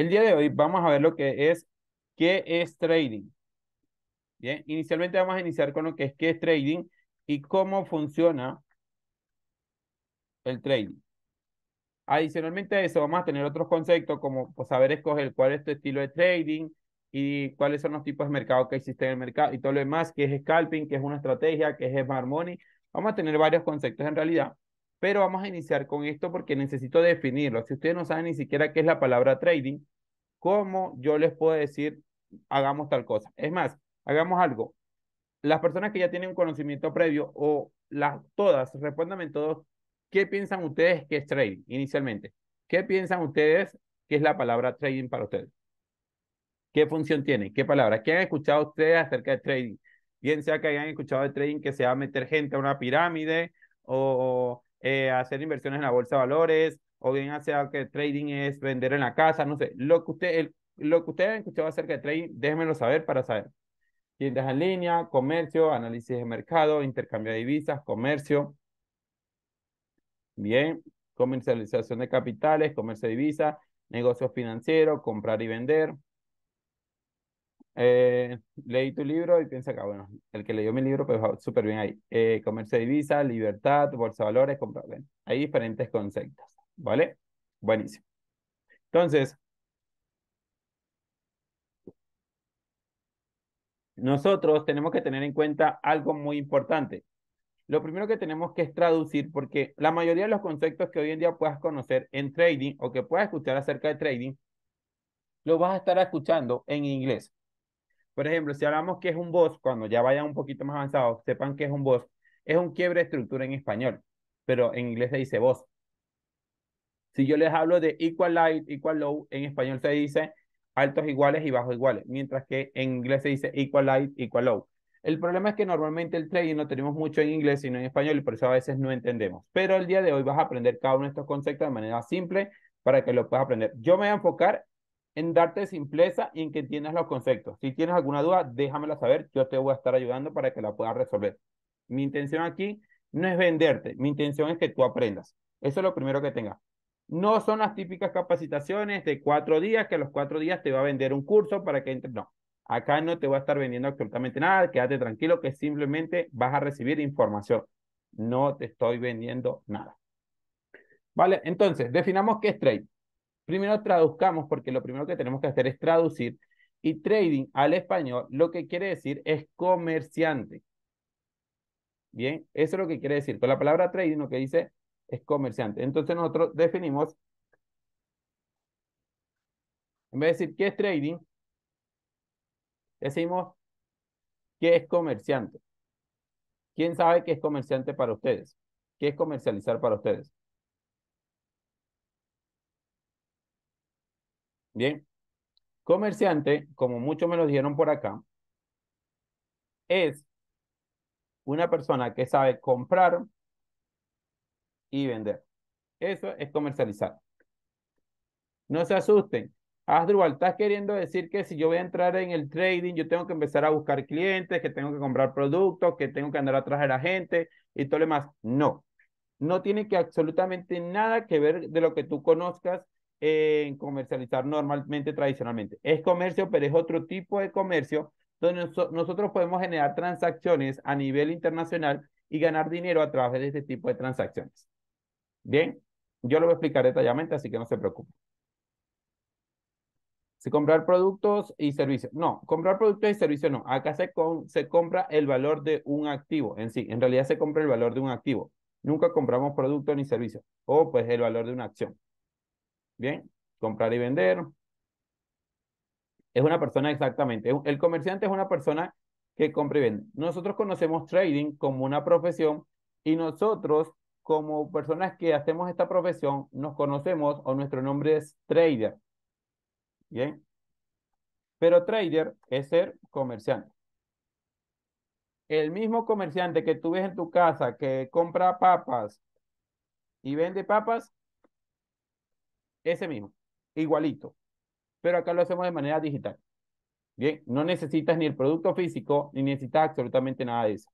El día de hoy vamos a ver lo que es, qué es trading. Bien, inicialmente vamos a iniciar con lo que es qué es trading y cómo funciona el trading. Adicionalmente a eso, vamos a tener otros conceptos como pues, saber escoger cuál es tu estilo de trading y cuáles son los tipos de mercado que existen en el mercado y todo lo demás, qué es scalping, qué es una estrategia, qué es smart money. Vamos a tener varios conceptos en realidad pero vamos a iniciar con esto porque necesito definirlo. Si ustedes no saben ni siquiera qué es la palabra trading, ¿cómo yo les puedo decir hagamos tal cosa? Es más, hagamos algo. Las personas que ya tienen un conocimiento previo o las todas, respóndanme todos, ¿qué piensan ustedes que es trading inicialmente? ¿Qué piensan ustedes que es la palabra trading para ustedes? ¿Qué función tiene? ¿Qué palabra? ¿Qué han escuchado ustedes acerca de trading? Bien sea que hayan escuchado de trading que se va a meter gente a una pirámide o eh, hacer inversiones en la bolsa de valores, o bien hacer que trading es vender en la casa, no sé. Lo que usted, el, lo que usted escuchado acerca de trading, déjenmelo saber para saber. Tiendas en línea, comercio, análisis de mercado, intercambio de divisas, comercio. Bien, comercialización de capitales, comercio de divisas, negocios financieros, comprar y vender, eh, leí tu libro y piensa acá bueno, el que leyó mi libro, pues va súper bien ahí. Eh, comercio de divisa, libertad, bolsa de valores, compra ven. hay diferentes conceptos, ¿vale? Buenísimo. Entonces, nosotros tenemos que tener en cuenta algo muy importante. Lo primero que tenemos que es traducir, porque la mayoría de los conceptos que hoy en día puedas conocer en trading o que puedas escuchar acerca de trading, lo vas a estar escuchando en inglés. Por ejemplo, si hablamos que es un boss, cuando ya vayan un poquito más avanzados, sepan que es un boss, es un quiebre de estructura en español, pero en inglés se dice boss. Si yo les hablo de equal light, equal low, en español se dice altos iguales y bajos iguales, mientras que en inglés se dice equal light, equal low. El problema es que normalmente el trading no tenemos mucho en inglés, sino en español, y por eso a veces no entendemos. Pero el día de hoy vas a aprender cada uno de estos conceptos de manera simple para que lo puedas aprender. Yo me voy a enfocar en darte simpleza y en que entiendas los conceptos. Si tienes alguna duda, déjamela saber, yo te voy a estar ayudando para que la puedas resolver. Mi intención aquí no es venderte, mi intención es que tú aprendas. Eso es lo primero que tengas. No son las típicas capacitaciones de cuatro días, que a los cuatro días te va a vender un curso para que entres. No, acá no te va a estar vendiendo absolutamente nada, quédate tranquilo que simplemente vas a recibir información. No te estoy vendiendo nada. Vale, entonces, definamos qué es trade. Primero traduzcamos porque lo primero que tenemos que hacer es traducir y trading al español lo que quiere decir es comerciante. Bien, eso es lo que quiere decir. Con la palabra trading lo que dice es comerciante. Entonces nosotros definimos, en vez de decir qué es trading, decimos qué es comerciante. ¿Quién sabe qué es comerciante para ustedes? ¿Qué es comercializar para ustedes? Bien. Comerciante, como muchos me lo dijeron por acá, es una persona que sabe comprar y vender. Eso es comercializar. No se asusten. Asdrubal, estás queriendo decir que si yo voy a entrar en el trading, yo tengo que empezar a buscar clientes, que tengo que comprar productos, que tengo que andar a de la gente y todo lo demás. No. No tiene que absolutamente nada que ver de lo que tú conozcas en comercializar normalmente, tradicionalmente. Es comercio, pero es otro tipo de comercio donde nosotros podemos generar transacciones a nivel internacional y ganar dinero a través de este tipo de transacciones. Bien, yo lo voy a explicar detalladamente, así que no se preocupen. Si comprar productos y servicios. No, comprar productos y servicios no. Acá se, se compra el valor de un activo en sí. En realidad se compra el valor de un activo. Nunca compramos productos ni servicios. O pues el valor de una acción. Bien, comprar y vender. Es una persona exactamente. El comerciante es una persona que compra y vende. Nosotros conocemos trading como una profesión y nosotros como personas que hacemos esta profesión nos conocemos o nuestro nombre es trader. Bien. Pero trader es ser comerciante. El mismo comerciante que tú ves en tu casa que compra papas y vende papas ese mismo, igualito. Pero acá lo hacemos de manera digital. Bien, no necesitas ni el producto físico, ni necesitas absolutamente nada de eso.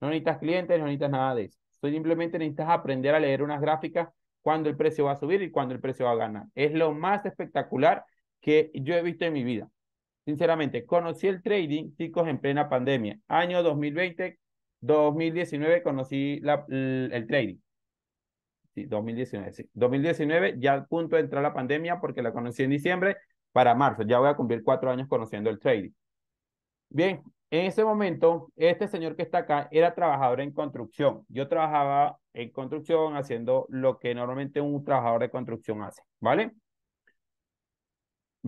No necesitas clientes, no necesitas nada de eso. Simplemente necesitas aprender a leer unas gráficas cuando el precio va a subir y cuando el precio va a ganar. Es lo más espectacular que yo he visto en mi vida. Sinceramente, conocí el trading, chicos, en plena pandemia. Año 2020, 2019 conocí el trading. 2019, 2019, ya al punto de entrar la pandemia porque la conocí en diciembre para marzo. Ya voy a cumplir cuatro años conociendo el trading. Bien, en ese momento, este señor que está acá era trabajador en construcción. Yo trabajaba en construcción haciendo lo que normalmente un trabajador de construcción hace, ¿vale?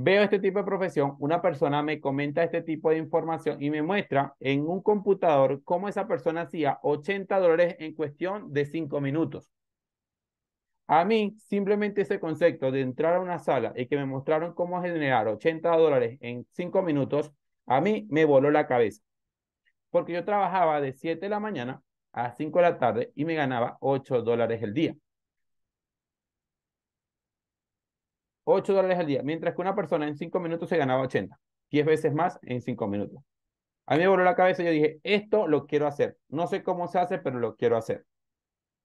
Veo este tipo de profesión, una persona me comenta este tipo de información y me muestra en un computador cómo esa persona hacía 80 dólares en cuestión de 5 minutos. A mí, simplemente ese concepto de entrar a una sala y que me mostraron cómo generar 80 dólares en 5 minutos, a mí me voló la cabeza. Porque yo trabajaba de 7 de la mañana a 5 de la tarde y me ganaba 8 dólares el día. 8 dólares al día, mientras que una persona en 5 minutos se ganaba 80, 10 veces más en 5 minutos. A mí me voló la cabeza y yo dije, esto lo quiero hacer. No sé cómo se hace, pero lo quiero hacer.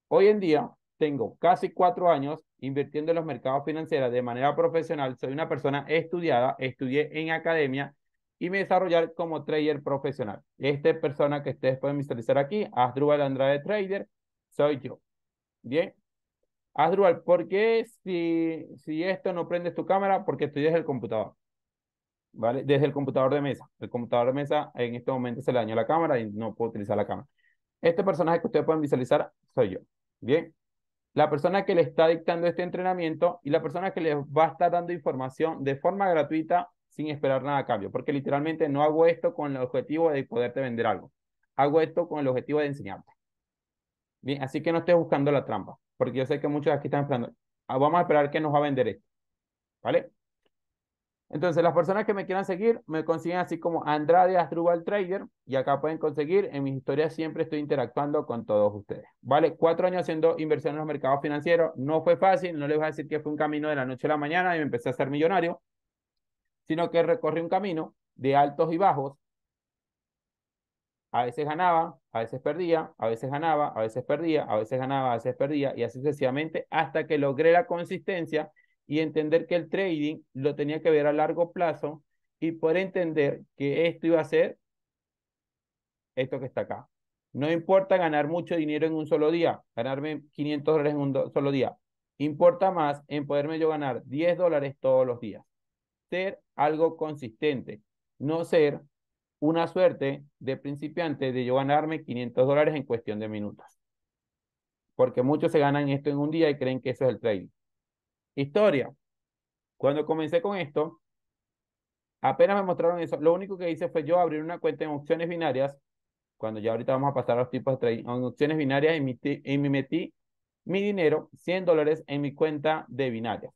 Hoy en día, tengo casi cuatro años invirtiendo en los mercados financieros de manera profesional, soy una persona estudiada, estudié en academia y me desarrollé como trader profesional. Esta persona que ustedes pueden visualizar aquí, Asdrubal Andrade Trader, soy yo. Bien. Asdrubal, ¿por qué si, si esto no prendes tu cámara? Porque estoy desde el computador. ¿Vale? Desde el computador de mesa. El computador de mesa en este momento se le dañó la cámara y no puedo utilizar la cámara. Este personaje que ustedes pueden visualizar soy yo. Bien la persona que le está dictando este entrenamiento y la persona que le va a estar dando información de forma gratuita sin esperar nada a cambio, porque literalmente no hago esto con el objetivo de poderte vender algo, hago esto con el objetivo de enseñarte. Bien, así que no estés buscando la trampa, porque yo sé que muchos aquí están esperando, ah, vamos a esperar que nos va a vender esto, ¿vale? Entonces, las personas que me quieran seguir, me consiguen así como Andrade Astrubal Trader y acá pueden conseguir. En mis historias siempre estoy interactuando con todos ustedes. Vale, cuatro años haciendo inversión en los mercados financieros. No fue fácil, no les voy a decir que fue un camino de la noche a la mañana y me empecé a ser millonario, sino que recorrí un camino de altos y bajos. A veces ganaba, a veces perdía, a veces ganaba, a veces perdía, a veces ganaba, a veces perdía y así sucesivamente hasta que logré la consistencia y entender que el trading lo tenía que ver a largo plazo y poder entender que esto iba a ser esto que está acá. No importa ganar mucho dinero en un solo día, ganarme 500 dólares en un solo día. Importa más en poderme yo ganar 10 dólares todos los días. Ser algo consistente, no ser una suerte de principiante de yo ganarme 500 dólares en cuestión de minutos. Porque muchos se ganan esto en un día y creen que eso es el trading. Historia. Cuando comencé con esto, apenas me mostraron eso. Lo único que hice fue yo abrir una cuenta en opciones binarias. Cuando ya ahorita vamos a pasar a los tipos de opciones binarias y me, metí mi dinero, 100 dólares, en mi cuenta de binarias.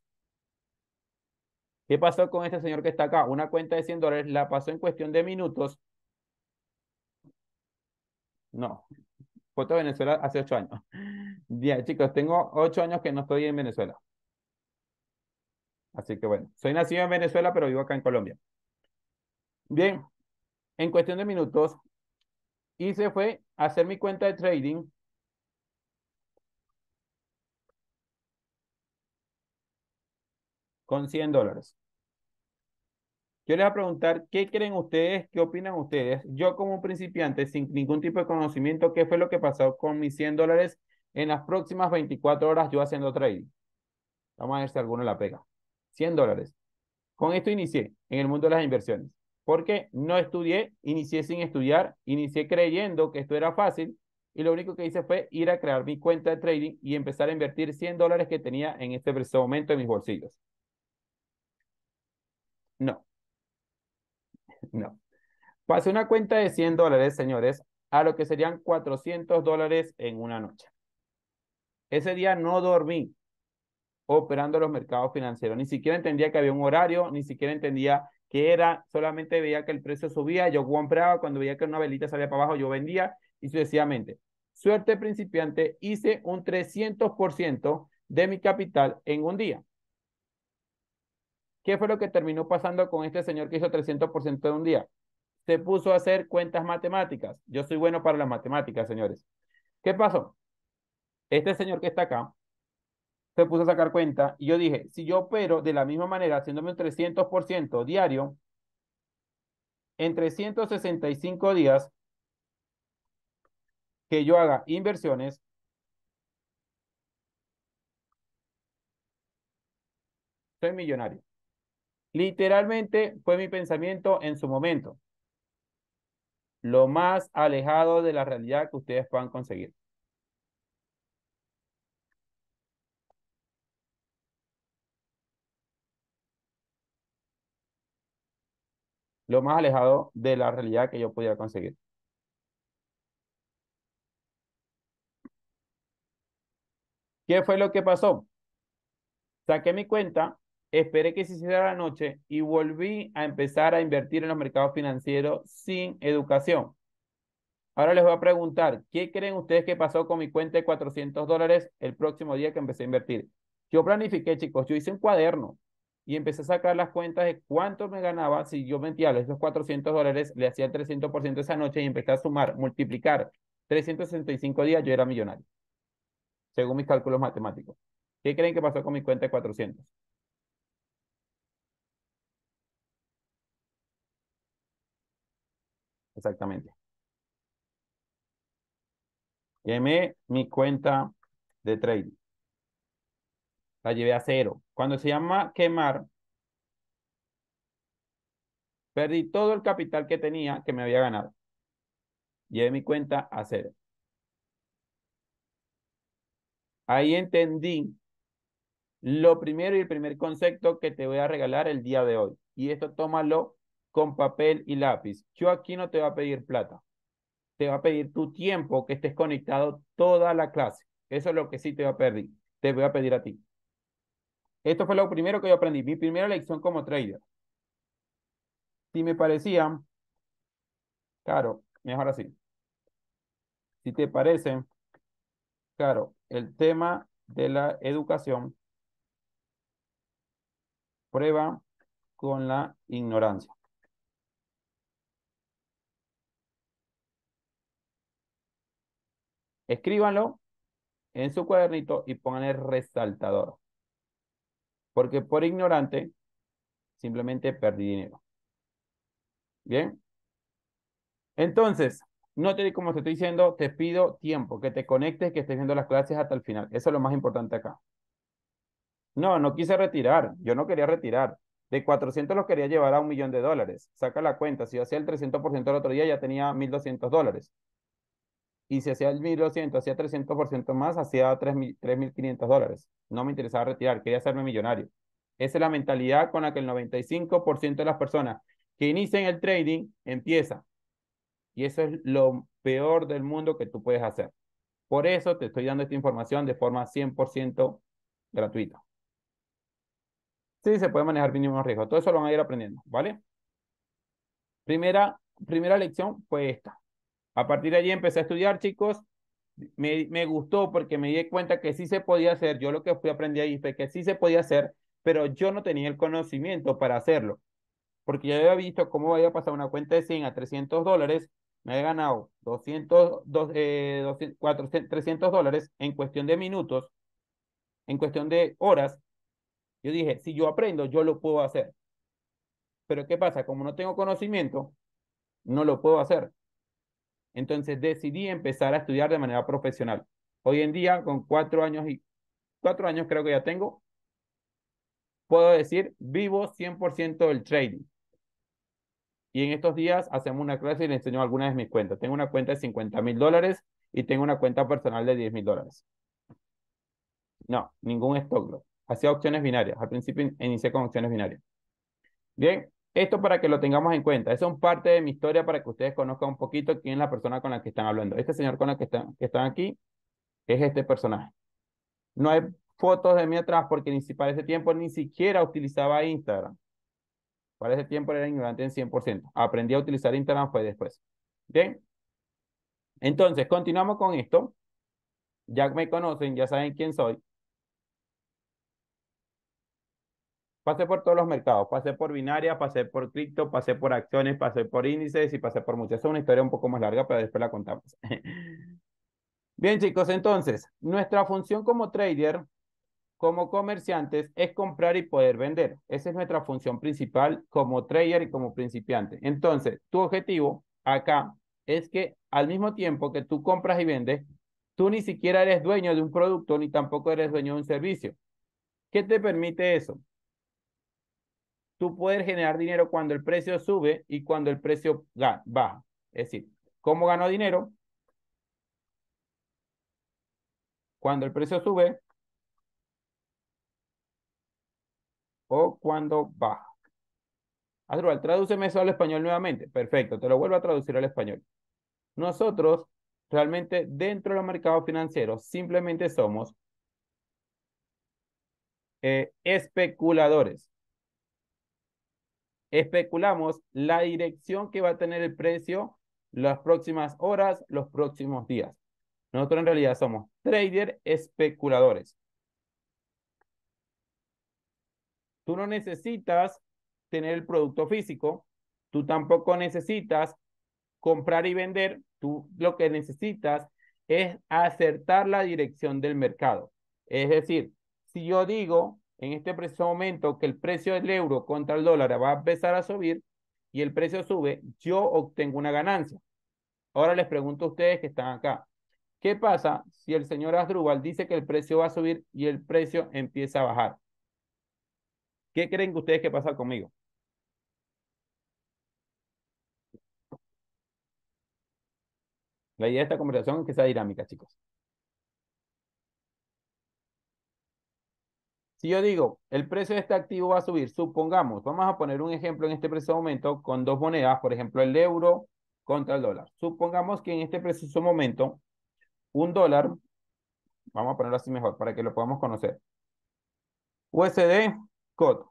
¿Qué pasó con este señor que está acá? Una cuenta de 100 dólares la pasó en cuestión de minutos. No, foto de Venezuela hace 8 años. Ya, chicos, tengo 8 años que no estoy en Venezuela. Así que bueno, soy nacido en Venezuela, pero vivo acá en Colombia. Bien, en cuestión de minutos, hice fue hacer mi cuenta de trading. con 100 dólares. Yo les voy a preguntar, ¿qué creen ustedes? ¿Qué opinan ustedes? Yo como un principiante, sin ningún tipo de conocimiento, ¿qué fue lo que pasó con mis 100 dólares en las próximas 24 horas yo haciendo trading? Vamos a ver si alguno la pega. 100 dólares. Con esto inicié en el mundo de las inversiones, porque no estudié, inicié sin estudiar, inicié creyendo que esto era fácil y lo único que hice fue ir a crear mi cuenta de trading y empezar a invertir 100 dólares que tenía en este momento en mis bolsillos. No, no. Pasé una cuenta de 100 dólares, señores, a lo que serían 400 dólares en una noche. Ese día no dormí, operando los mercados financieros. Ni siquiera entendía que había un horario, ni siquiera entendía que era, solamente veía que el precio subía, yo compraba, cuando veía que una velita salía para abajo, yo vendía y sucesivamente. Suerte principiante, hice un 300% de mi capital en un día. ¿Qué fue lo que terminó pasando con este señor que hizo 300% en un día? Se puso a hacer cuentas matemáticas. Yo soy bueno para las matemáticas, señores. ¿Qué pasó? Este señor que está acá se puso a sacar cuenta y yo dije, si yo opero de la misma manera, haciéndome un 300% diario, en 365 días que yo haga inversiones, soy millonario. Literalmente fue mi pensamiento en su momento. Lo más alejado de la realidad que ustedes puedan conseguir. lo más alejado de la realidad que yo pudiera conseguir. ¿Qué fue lo que pasó? Saqué mi cuenta, esperé que se hiciera la noche y volví a empezar a invertir en los mercados financieros sin educación. Ahora les voy a preguntar, ¿qué creen ustedes que pasó con mi cuenta de 400 dólares el próximo día que empecé a invertir? Yo planifiqué, chicos, yo hice un cuaderno y empecé a sacar las cuentas de cuánto me ganaba si yo metía esos 400 dólares, le hacía el 300% esa noche y empecé a sumar, multiplicar 365 días, yo era millonario, según mis cálculos matemáticos. ¿Qué creen que pasó con mi cuenta de 400? Exactamente. Quemé mi cuenta de trading la llevé a cero. Cuando se llama quemar, perdí todo el capital que tenía que me había ganado. Llevé mi cuenta a cero. Ahí entendí lo primero y el primer concepto que te voy a regalar el día de hoy. Y esto tómalo con papel y lápiz. Yo aquí no te voy a pedir plata. Te va a pedir tu tiempo que estés conectado toda la clase. Eso es lo que sí te va a pedir. Te voy a pedir a ti. Esto fue lo primero que yo aprendí, mi primera lección como trader. Si me parecía, claro, mejor así. Si te parece, claro, el tema de la educación prueba con la ignorancia. Escríbanlo en su cuadernito y pongan el resaltador. Porque por ignorante, simplemente perdí dinero. ¿Bien? Entonces, no te digo como te estoy diciendo, te pido tiempo, que te conectes, que estés viendo las clases hasta el final. Eso es lo más importante acá. No, no quise retirar. Yo no quería retirar. De 400 los quería llevar a un millón de dólares. Saca la cuenta. Si yo hacía el 300% el otro día, ya tenía 1.200 dólares. Y si hacía el 1200, hacía 300% más, hacía 3.500 dólares. No me interesaba retirar, quería hacerme millonario. Esa es la mentalidad con la que el 95% de las personas que inician el trading empieza. Y eso es lo peor del mundo que tú puedes hacer. Por eso te estoy dando esta información de forma 100% gratuita. Sí, se puede manejar mínimo riesgo. Todo eso lo van a ir aprendiendo, ¿vale? Primera, primera lección fue esta. A partir de allí empecé a estudiar, chicos. Me, gustó porque me di cuenta que sí se podía hacer. Yo lo que fui aprendí ahí fue que sí se podía hacer, pero yo no tenía el conocimiento para hacerlo. Porque ya había visto cómo había pasado una cuenta de 100 a 300 dólares, me había ganado 200, dos, eh, 200 400, 300 dólares en cuestión de minutos, en cuestión de horas. Yo dije, si yo aprendo, yo lo puedo hacer. Pero ¿qué pasa? Como no tengo conocimiento, no lo puedo hacer. Entonces decidí empezar a estudiar de manera profesional. Hoy en día, con cuatro años y cuatro años creo que ya tengo, puedo decir, vivo 100% del trading. Y en estos días hacemos una clase y le enseño algunas de mis cuentas. Tengo una cuenta de 50 mil dólares y tengo una cuenta personal de 10 mil dólares. No, ningún stock. Hacía opciones binarias. Al principio inicié con opciones binarias. Bien, esto para que lo tengamos en cuenta. Esa es parte de mi historia para que ustedes conozcan un poquito quién es la persona con la que están hablando. Este señor con el que están, que están aquí es este personaje. No hay fotos de mí atrás porque para ese tiempo ni siquiera utilizaba Instagram. Para ese tiempo era ignorante en 100%. Aprendí a utilizar Instagram fue después. Bien. Entonces, continuamos con esto. Ya me conocen, ya saben quién soy. Pasé por todos los mercados, pasé por binaria, pasé por cripto, pasé por acciones, pasé por índices y pasé por muchas. Es una historia un poco más larga, pero después la contamos. Bien, chicos, entonces, nuestra función como trader, como comerciantes, es comprar y poder vender. Esa es nuestra función principal como trader y como principiante. Entonces, tu objetivo acá es que al mismo tiempo que tú compras y vendes, tú ni siquiera eres dueño de un producto ni tampoco eres dueño de un servicio. ¿Qué te permite eso? tú puedes generar dinero cuando el precio sube y cuando el precio baja. Es decir, ¿cómo gano dinero? Cuando el precio sube o cuando baja. Adrual, tradúceme eso al español nuevamente. Perfecto, te lo vuelvo a traducir al español. Nosotros realmente dentro de los mercados financieros simplemente somos eh, especuladores especulamos la dirección que va a tener el precio las próximas horas, los próximos días. Nosotros en realidad somos trader especuladores. Tú no necesitas tener el producto físico, tú tampoco necesitas comprar y vender, tú lo que necesitas es acertar la dirección del mercado. Es decir, si yo digo en este preciso momento que el precio del euro contra el dólar va a empezar a subir y el precio sube, yo obtengo una ganancia. Ahora les pregunto a ustedes que están acá, ¿qué pasa si el señor Asdrúbal dice que el precio va a subir y el precio empieza a bajar? ¿Qué creen ustedes que pasa conmigo? La idea de esta conversación es que sea dinámica, chicos. yo digo, el precio de este activo va a subir, supongamos, vamos a poner un ejemplo en este preciso momento con dos monedas, por ejemplo, el euro contra el dólar. Supongamos que en este preciso momento, un dólar, vamos a ponerlo así mejor para que lo podamos conocer. USD COT,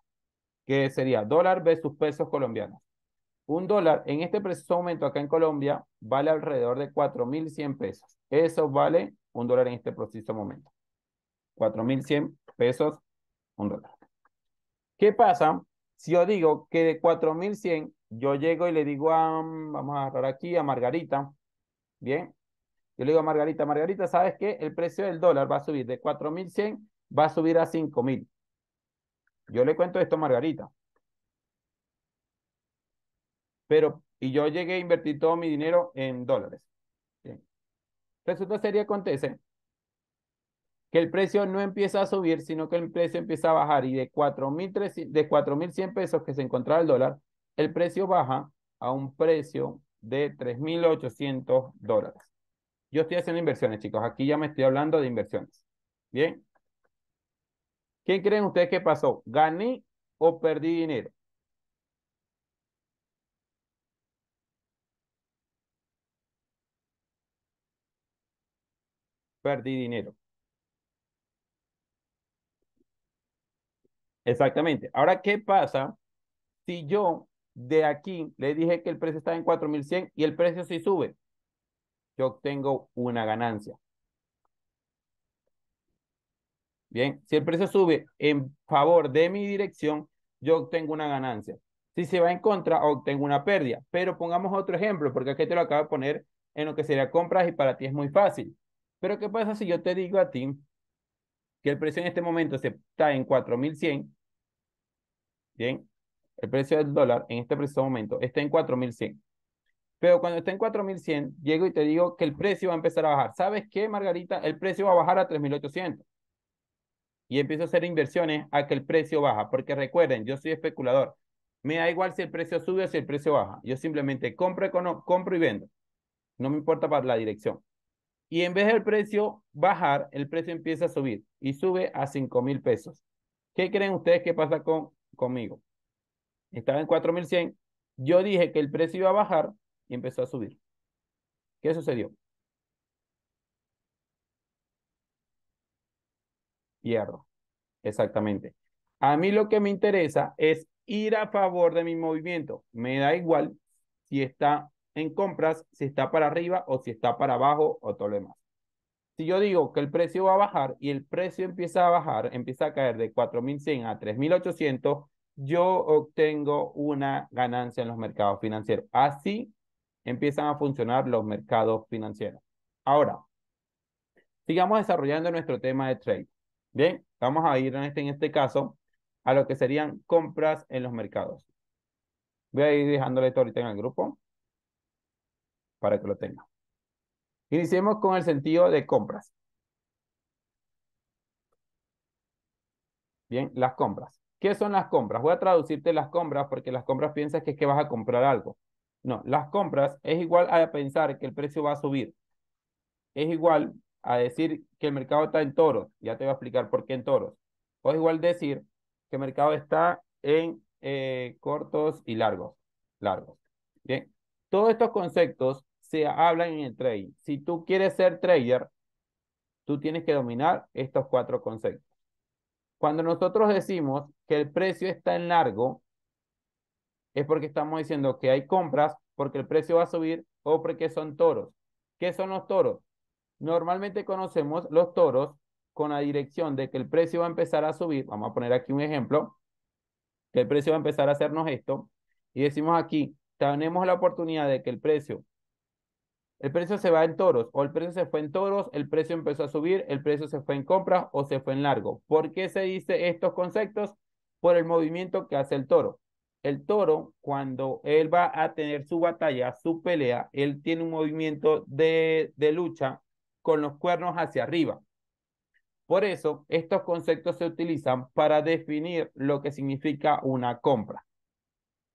que sería dólar versus pesos colombianos. Un dólar en este preciso momento acá en Colombia vale alrededor de 4.100 pesos. Eso vale un dólar en este preciso momento. 4.100 pesos un dólar. ¿Qué pasa si yo digo que de 4100 yo llego y le digo a, mm, vamos a agarrar aquí a Margarita, bien, yo le digo a Margarita, Margarita, ¿sabes qué? El precio del dólar va a subir de 4100, va a subir a 5000. Yo le cuento esto a Margarita. Pero, y yo llegué a invertir todo mi dinero en dólares. Bien. Resulta sería acontece el precio no empieza a subir, sino que el precio empieza a bajar y de tres de 4.100 pesos que se encontraba el dólar, el precio baja a un precio de 3.800 dólares. Yo estoy haciendo inversiones, chicos. Aquí ya me estoy hablando de inversiones. Bien. ¿Qué creen ustedes que pasó? ¿Gané o perdí dinero? Perdí dinero. Exactamente. Ahora, ¿qué pasa si yo de aquí le dije que el precio está en 4100 y el precio sí sube? Yo obtengo una ganancia. Bien, si el precio sube en favor de mi dirección, yo obtengo una ganancia. Si se va en contra, obtengo una pérdida. Pero pongamos otro ejemplo, porque aquí te lo acabo de poner en lo que sería compras y para ti es muy fácil. Pero ¿qué pasa si yo te digo a ti que el precio en este momento está en 4100 Bien, el precio del dólar en este preciso momento está en 4100. Pero cuando está en 4100, llego y te digo que el precio va a empezar a bajar. ¿Sabes qué, Margarita? El precio va a bajar a 3800. Y empiezo a hacer inversiones a que el precio baja. Porque recuerden, yo soy especulador. Me da igual si el precio sube o si el precio baja. Yo simplemente compro, y vendo. No me importa para la dirección. Y en vez del precio bajar, el precio empieza a subir y sube a 5.000 pesos. ¿Qué creen ustedes que pasa con conmigo. Estaba en 4100. Yo dije que el precio iba a bajar y empezó a subir. ¿Qué sucedió? Hierro. Exactamente. A mí lo que me interesa es ir a favor de mi movimiento. Me da igual si está en compras, si está para arriba o si está para abajo o todo lo demás. Si yo digo que el precio va a bajar y el precio empieza a bajar, empieza a caer de 4.100 a 3.800, yo obtengo una ganancia en los mercados financieros. Así empiezan a funcionar los mercados financieros. Ahora, sigamos desarrollando nuestro tema de trade. Bien, vamos a ir en este, en este caso a lo que serían compras en los mercados. Voy a ir dejándole esto ahorita en el grupo para que lo tengan. Iniciemos con el sentido de compras. Bien, las compras. ¿Qué son las compras? Voy a traducirte las compras porque las compras piensas que es que vas a comprar algo. No, las compras es igual a pensar que el precio va a subir. Es igual a decir que el mercado está en toros. Ya te voy a explicar por qué en toros. O es igual decir que el mercado está en eh, cortos y largos. Largos. Bien. Todos estos conceptos se hablan en el trading. Si tú quieres ser trader, tú tienes que dominar estos cuatro conceptos. Cuando nosotros decimos que el precio está en largo, es porque estamos diciendo que hay compras porque el precio va a subir o porque son toros. ¿Qué son los toros? Normalmente conocemos los toros con la dirección de que el precio va a empezar a subir. Vamos a poner aquí un ejemplo. Que el precio va a empezar a hacernos esto. Y decimos aquí, tenemos la oportunidad de que el precio el precio se va en toros, o el precio se fue en toros, el precio empezó a subir, el precio se fue en compras o se fue en largo. ¿Por qué se dice estos conceptos? Por el movimiento que hace el toro. El toro, cuando él va a tener su batalla, su pelea, él tiene un movimiento de, de lucha con los cuernos hacia arriba. Por eso, estos conceptos se utilizan para definir lo que significa una compra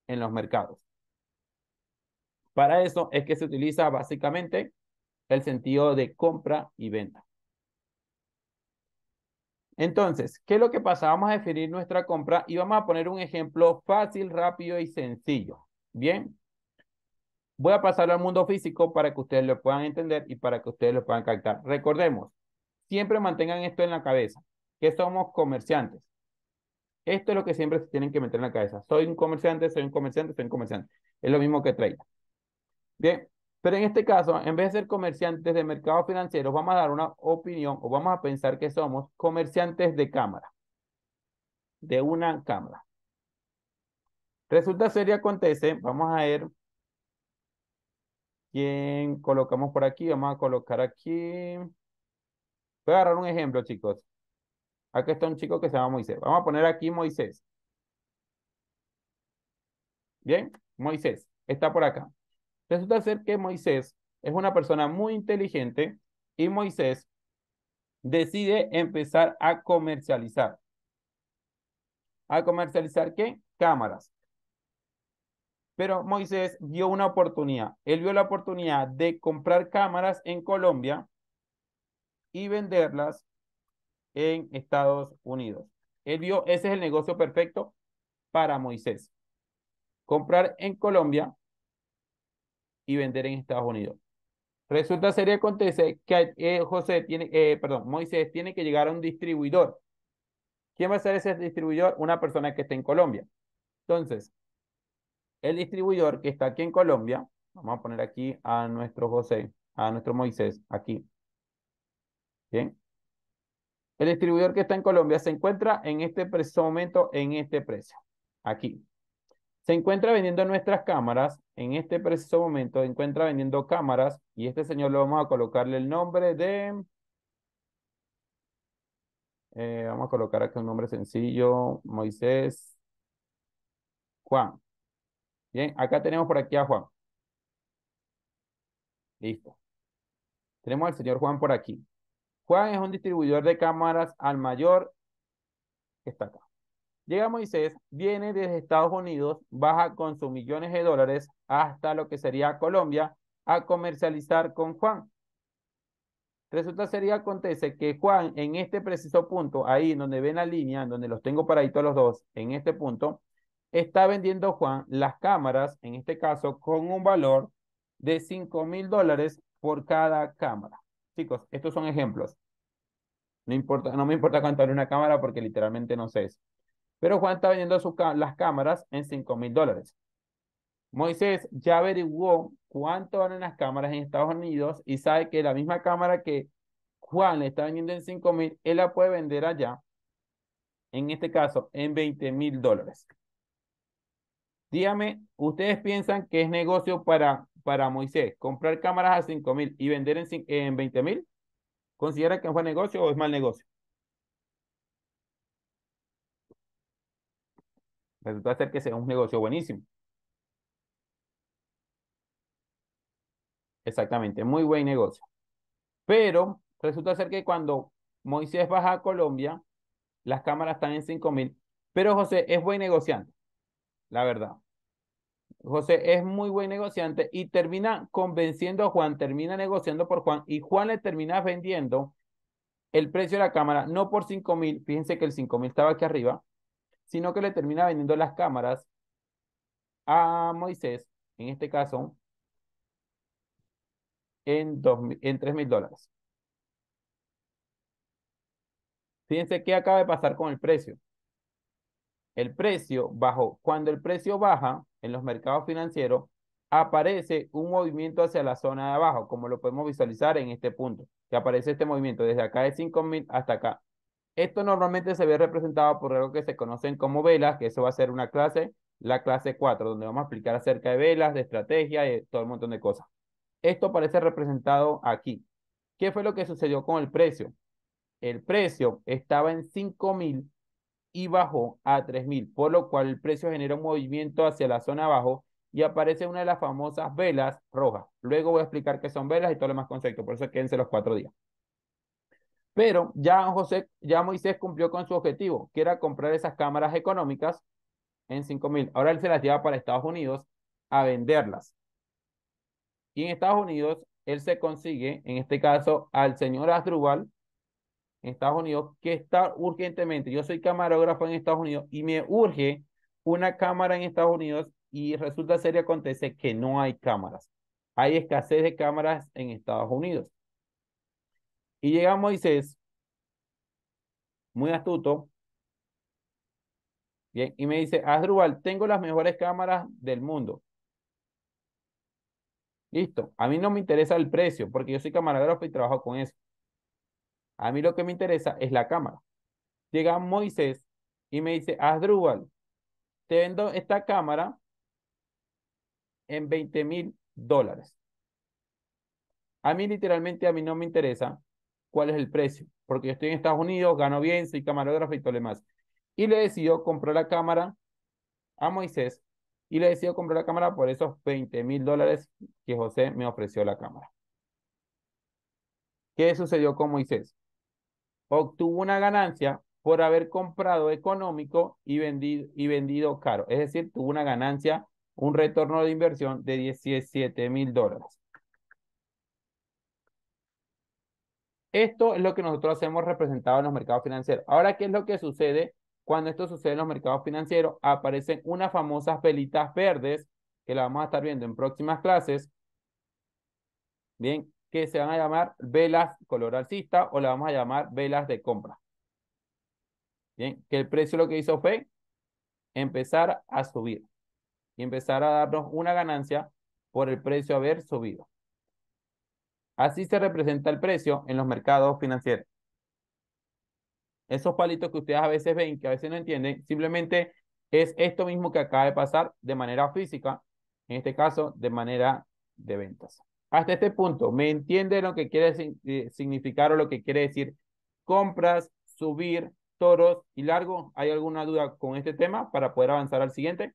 en los mercados. Para eso es que se utiliza básicamente el sentido de compra y venta. Entonces, ¿qué es lo que pasa? Vamos a definir nuestra compra y vamos a poner un ejemplo fácil, rápido y sencillo. Bien. Voy a pasarlo al mundo físico para que ustedes lo puedan entender y para que ustedes lo puedan captar. Recordemos, siempre mantengan esto en la cabeza, que somos comerciantes. Esto es lo que siempre se tienen que meter en la cabeza. Soy un comerciante, soy un comerciante, soy un comerciante. Es lo mismo que trader. Bien, pero en este caso, en vez de ser comerciantes de mercado financiero, vamos a dar una opinión o vamos a pensar que somos comerciantes de cámara, de una cámara. Resulta ser y acontece, vamos a ver quién colocamos por aquí, vamos a colocar aquí. Voy a agarrar un ejemplo, chicos. Aquí está un chico que se llama Moisés. Vamos a poner aquí Moisés. Bien, Moisés está por acá. Resulta ser que Moisés es una persona muy inteligente y Moisés decide empezar a comercializar. ¿A comercializar qué? Cámaras. Pero Moisés vio una oportunidad. Él vio la oportunidad de comprar cámaras en Colombia y venderlas en Estados Unidos. Él vio, ese es el negocio perfecto para Moisés. Comprar en Colombia vender en Estados Unidos. Resulta ser y acontece que eh, José tiene, eh, perdón, Moisés tiene que llegar a un distribuidor. ¿Quién va a ser ese distribuidor? Una persona que está en Colombia. Entonces, el distribuidor que está aquí en Colombia, vamos a poner aquí a nuestro José, a nuestro Moisés, aquí. Bien. El distribuidor que está en Colombia se encuentra en este momento en este precio, aquí se encuentra vendiendo nuestras cámaras. En este preciso momento encuentra vendiendo cámaras y este señor lo vamos a colocarle el nombre de... Eh, vamos a colocar aquí un nombre sencillo, Moisés Juan. Bien, acá tenemos por aquí a Juan. Listo. Tenemos al señor Juan por aquí. Juan es un distribuidor de cámaras al mayor que está acá. Llega Moisés, viene desde Estados Unidos, baja con sus millones de dólares hasta lo que sería Colombia a comercializar con Juan. Resulta sería acontece que Juan en este preciso punto, ahí donde ven la línea, donde los tengo paraditos los dos, en este punto, está vendiendo Juan las cámaras, en este caso, con un valor de 5 mil dólares por cada cámara. Chicos, estos son ejemplos. No, importa, no me importa cuánto vale una cámara porque literalmente no sé eso. Pero Juan está vendiendo las cámaras en 5 mil dólares. Moisés ya averiguó cuánto valen las cámaras en Estados Unidos y sabe que la misma cámara que Juan le está vendiendo en 5 mil, él la puede vender allá, en este caso, en 20 mil dólares. Dígame, ¿ustedes piensan que es negocio para, para Moisés comprar cámaras a 5 mil y vender en, en 20 mil? ¿Considera que es buen negocio o es mal negocio? resulta ser que sea un negocio buenísimo. Exactamente, muy buen negocio. Pero resulta ser que cuando Moisés baja a Colombia, las cámaras están en 5 mil. Pero José es buen negociante, la verdad. José es muy buen negociante y termina convenciendo a Juan, termina negociando por Juan y Juan le termina vendiendo el precio de la cámara, no por 5 mil, fíjense que el 5 mil estaba aquí arriba, sino que le termina vendiendo las cámaras a Moisés, en este caso, en, en 3 mil dólares. Fíjense qué acaba de pasar con el precio. El precio bajó. Cuando el precio baja en los mercados financieros, aparece un movimiento hacia la zona de abajo, como lo podemos visualizar en este punto, que aparece este movimiento desde acá de 5.000 hasta acá. Esto normalmente se ve representado por algo que se conocen como velas, que eso va a ser una clase, la clase 4, donde vamos a explicar acerca de velas, de estrategia y todo un montón de cosas. Esto parece representado aquí. ¿Qué fue lo que sucedió con el precio? El precio estaba en 5.000 y bajó a 3.000, por lo cual el precio generó un movimiento hacia la zona abajo y aparece una de las famosas velas rojas. Luego voy a explicar qué son velas y todo lo demás conceptos, por eso quédense los cuatro días. Pero ya José, ya Moisés cumplió con su objetivo, que era comprar esas cámaras económicas en 5.000. Ahora él se las lleva para Estados Unidos a venderlas. Y en Estados Unidos, él se consigue, en este caso, al señor Asdrúbal, en Estados Unidos, que está urgentemente, yo soy camarógrafo en Estados Unidos y me urge una cámara en Estados Unidos y resulta serio acontece que no hay cámaras. Hay escasez de cámaras en Estados Unidos. Y llega Moisés, muy astuto, bien, y me dice, Asdrubal, tengo las mejores cámaras del mundo. Listo, a mí no me interesa el precio, porque yo soy camarógrafo y trabajo con eso. A mí lo que me interesa es la cámara. Llega Moisés y me dice, Asdrúbal, te vendo esta cámara en 20 mil dólares. A mí literalmente, a mí no me interesa cuál es el precio, porque yo estoy en Estados Unidos, gano bien, soy camarógrafo y todo lo demás. Y le decidió comprar la cámara a Moisés y le decidió comprar la cámara por esos 20 mil dólares que José me ofreció la cámara. ¿Qué sucedió con Moisés? Obtuvo una ganancia por haber comprado económico y vendido, y vendido caro. Es decir, tuvo una ganancia, un retorno de inversión de 17 mil dólares. Esto es lo que nosotros hacemos representado en los mercados financieros. Ahora, ¿qué es lo que sucede cuando esto sucede en los mercados financieros? Aparecen unas famosas velitas verdes que las vamos a estar viendo en próximas clases. Bien, que se van a llamar velas color alcista o las vamos a llamar velas de compra. Bien, que el precio lo que hizo fue empezar a subir y empezar a darnos una ganancia por el precio haber subido. Así se representa el precio en los mercados financieros. Esos palitos que ustedes a veces ven, que a veces no entienden, simplemente es esto mismo que acaba de pasar de manera física, en este caso de manera de ventas. Hasta este punto, ¿me entiende lo que quiere eh, significar o lo que quiere decir compras, subir, toros y largo? ¿Hay alguna duda con este tema para poder avanzar al siguiente?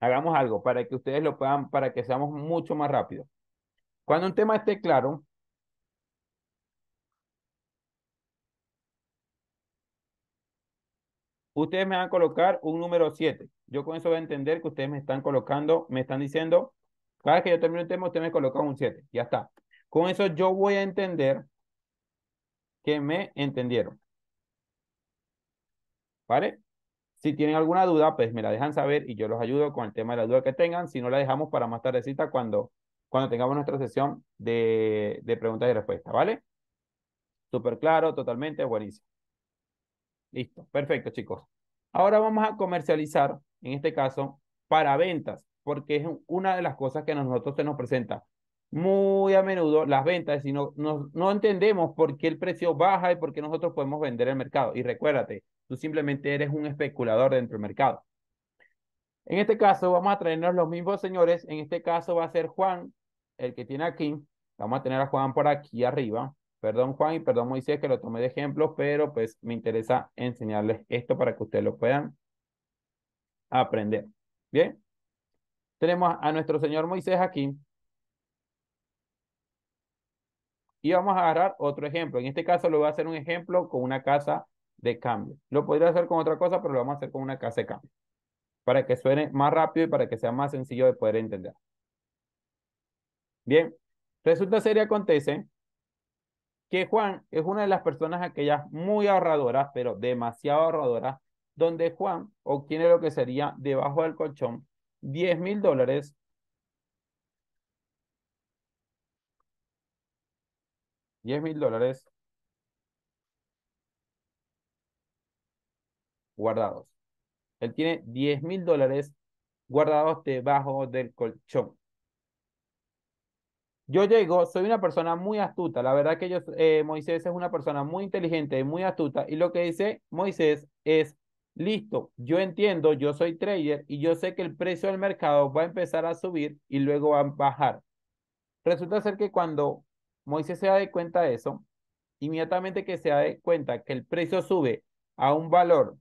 hagamos algo para que ustedes lo puedan, para que seamos mucho más rápidos. Cuando un tema esté claro, ustedes me van a colocar un número 7. Yo con eso voy a entender que ustedes me están colocando, me están diciendo, cada vez que yo termino un tema, usted me coloca un 7. Ya está. Con eso yo voy a entender que me entendieron. ¿Vale? Si tienen alguna duda, pues me la dejan saber y yo los ayudo con el tema de la duda que tengan. Si no, la dejamos para más tardecita cuando, cuando tengamos nuestra sesión de, de preguntas y respuestas, ¿vale? Súper claro, totalmente, buenísimo. Listo, perfecto, chicos. Ahora vamos a comercializar, en este caso, para ventas, porque es una de las cosas que a nosotros se nos presenta muy a menudo las ventas, si no, no entendemos por qué el precio baja y por qué nosotros podemos vender el mercado. Y recuérdate, tú simplemente eres un especulador dentro del mercado. En este caso vamos a traernos los mismos señores. En este caso va a ser Juan, el que tiene aquí. Vamos a tener a Juan por aquí arriba. Perdón Juan y perdón Moisés que lo tomé de ejemplo, pero pues me interesa enseñarles esto para que ustedes lo puedan aprender. Bien. Tenemos a nuestro señor Moisés aquí Y vamos a agarrar otro ejemplo. En este caso lo voy a hacer un ejemplo con una casa de cambio. Lo podría hacer con otra cosa, pero lo vamos a hacer con una casa de cambio. Para que suene más rápido y para que sea más sencillo de poder entender. Bien, resulta ser y acontece que Juan es una de las personas aquellas muy ahorradoras, pero demasiado ahorradoras, donde Juan obtiene lo que sería debajo del colchón 10 mil dólares 10 mil dólares guardados. Él tiene 10 mil dólares guardados debajo del colchón. Yo llego, soy una persona muy astuta. La verdad que yo, eh, Moisés es una persona muy inteligente, y muy astuta. Y lo que dice Moisés es, listo, yo entiendo, yo soy trader y yo sé que el precio del mercado va a empezar a subir y luego va a bajar. Resulta ser que cuando Moisés se da de cuenta de eso, inmediatamente que se da cuenta que el precio sube a un valor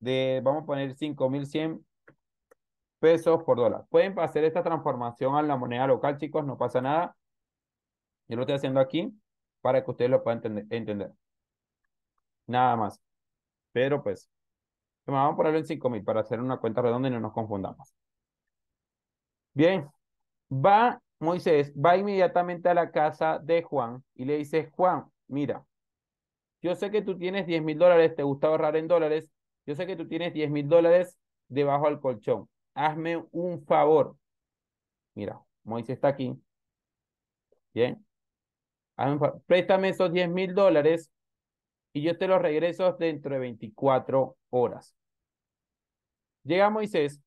de, vamos a poner 5100 pesos por dólar. Pueden hacer esta transformación a la moneda local, chicos, no pasa nada. Yo lo estoy haciendo aquí para que ustedes lo puedan entender. Nada más. Pero pues, vamos a ponerlo en 5000 para hacer una cuenta redonda y no nos confundamos. Bien, va Moisés va inmediatamente a la casa de Juan y le dice, Juan, mira, yo sé que tú tienes 10 mil dólares, te gusta ahorrar en dólares, yo sé que tú tienes 10 mil dólares debajo del colchón, hazme un favor. Mira, Moisés está aquí. Bien. Préstame esos 10 mil dólares y yo te los regreso dentro de 24 horas. Llega Moisés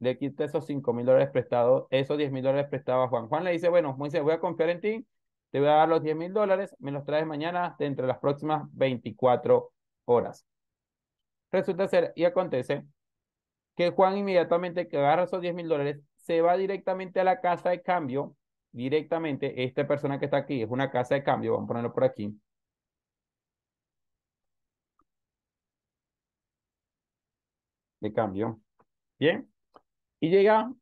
le quita esos 5 mil dólares prestados, esos 10 mil dólares prestados a Juan. Juan le dice, bueno, Moisés, voy a confiar en ti, te voy a dar los 10 mil dólares, me los traes mañana de entre las próximas 24 horas. Resulta ser y acontece que Juan inmediatamente que agarra esos 10 mil dólares, se va directamente a la casa de cambio, directamente, esta persona que está aquí es una casa de cambio, vamos a ponerlo por aquí. De cambio. Bien. Y llega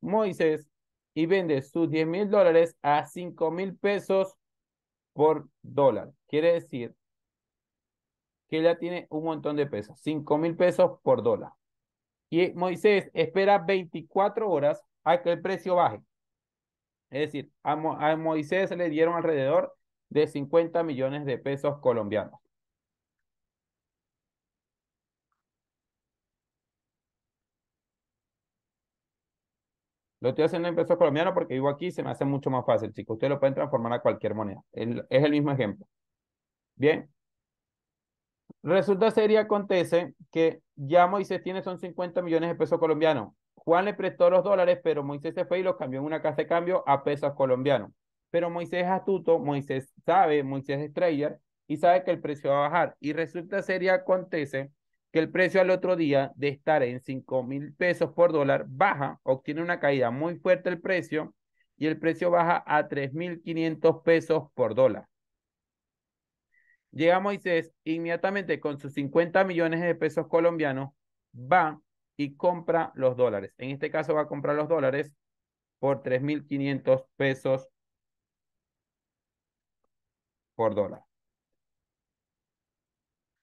Moisés y vende sus 10 mil dólares a 5 mil pesos por dólar. Quiere decir que ya tiene un montón de pesos, 5 mil pesos por dólar. Y Moisés espera 24 horas a que el precio baje. Es decir, a, a Moisés le dieron alrededor de 50 millones de pesos colombianos. Lo estoy haciendo en pesos colombianos porque vivo aquí, se me hace mucho más fácil, chicos. Ustedes lo pueden transformar a cualquier moneda. es el mismo ejemplo. Bien. Resulta ser y acontece que ya Moisés tiene son 50 millones de pesos colombianos. Juan le prestó los dólares, pero Moisés se fue y los cambió en una casa de cambio a pesos colombianos. Pero Moisés es astuto, Moisés sabe, Moisés es trader y sabe que el precio va a bajar. Y resulta ser y acontece que el precio al otro día de estar en 5 mil pesos por dólar baja, obtiene una caída muy fuerte el precio y el precio baja a 3.500 pesos por dólar. Llega Moisés inmediatamente con sus 50 millones de pesos colombianos, va y compra los dólares. En este caso va a comprar los dólares por 3.500 pesos por dólar.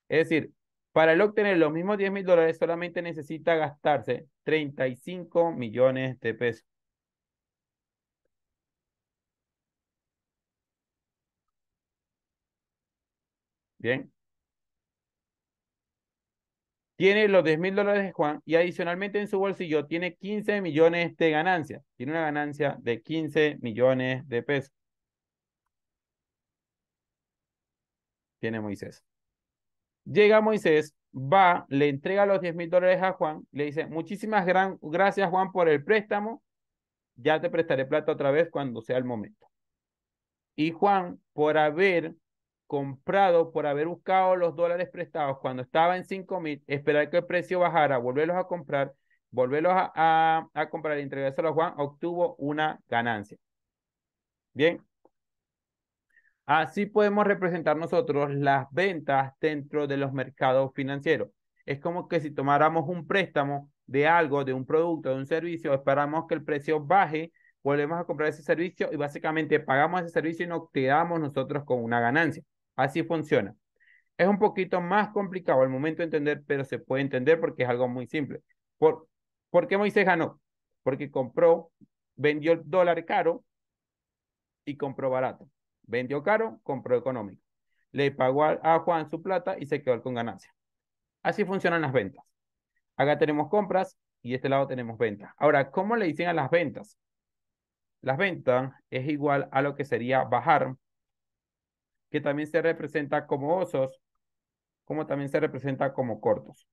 Es decir, para obtener los mismos 10 mil dólares solamente necesita gastarse 35 millones de pesos. Bien. Tiene los 10 mil dólares de Juan y adicionalmente en su bolsillo tiene 15 millones de ganancias. Tiene una ganancia de 15 millones de pesos. Tiene Moisés. Llega Moisés, va, le entrega los 10 mil dólares a Juan, le dice, muchísimas gracias Juan por el préstamo, ya te prestaré plata otra vez cuando sea el momento. Y Juan, por haber comprado, por haber buscado los dólares prestados cuando estaba en 5 mil, esperar que el precio bajara, volverlos a comprar, volverlos a, a comprar y entregárselos a Juan, obtuvo una ganancia. Bien, Así podemos representar nosotros las ventas dentro de los mercados financieros. Es como que si tomáramos un préstamo de algo, de un producto, de un servicio, esperamos que el precio baje, volvemos a comprar ese servicio y básicamente pagamos ese servicio y nos quedamos nosotros con una ganancia. Así funciona. Es un poquito más complicado al momento de entender, pero se puede entender porque es algo muy simple. ¿Por, ¿por qué Moisés ganó? Porque compró, vendió el dólar caro y compró barato. Vendió caro, compró económico. Le pagó a Juan su plata y se quedó con ganancia. Así funcionan las ventas. Acá tenemos compras y de este lado tenemos ventas. Ahora, ¿cómo le dicen a las ventas? Las ventas es igual a lo que sería bajar, que también se representa como osos, como también se representa como cortos.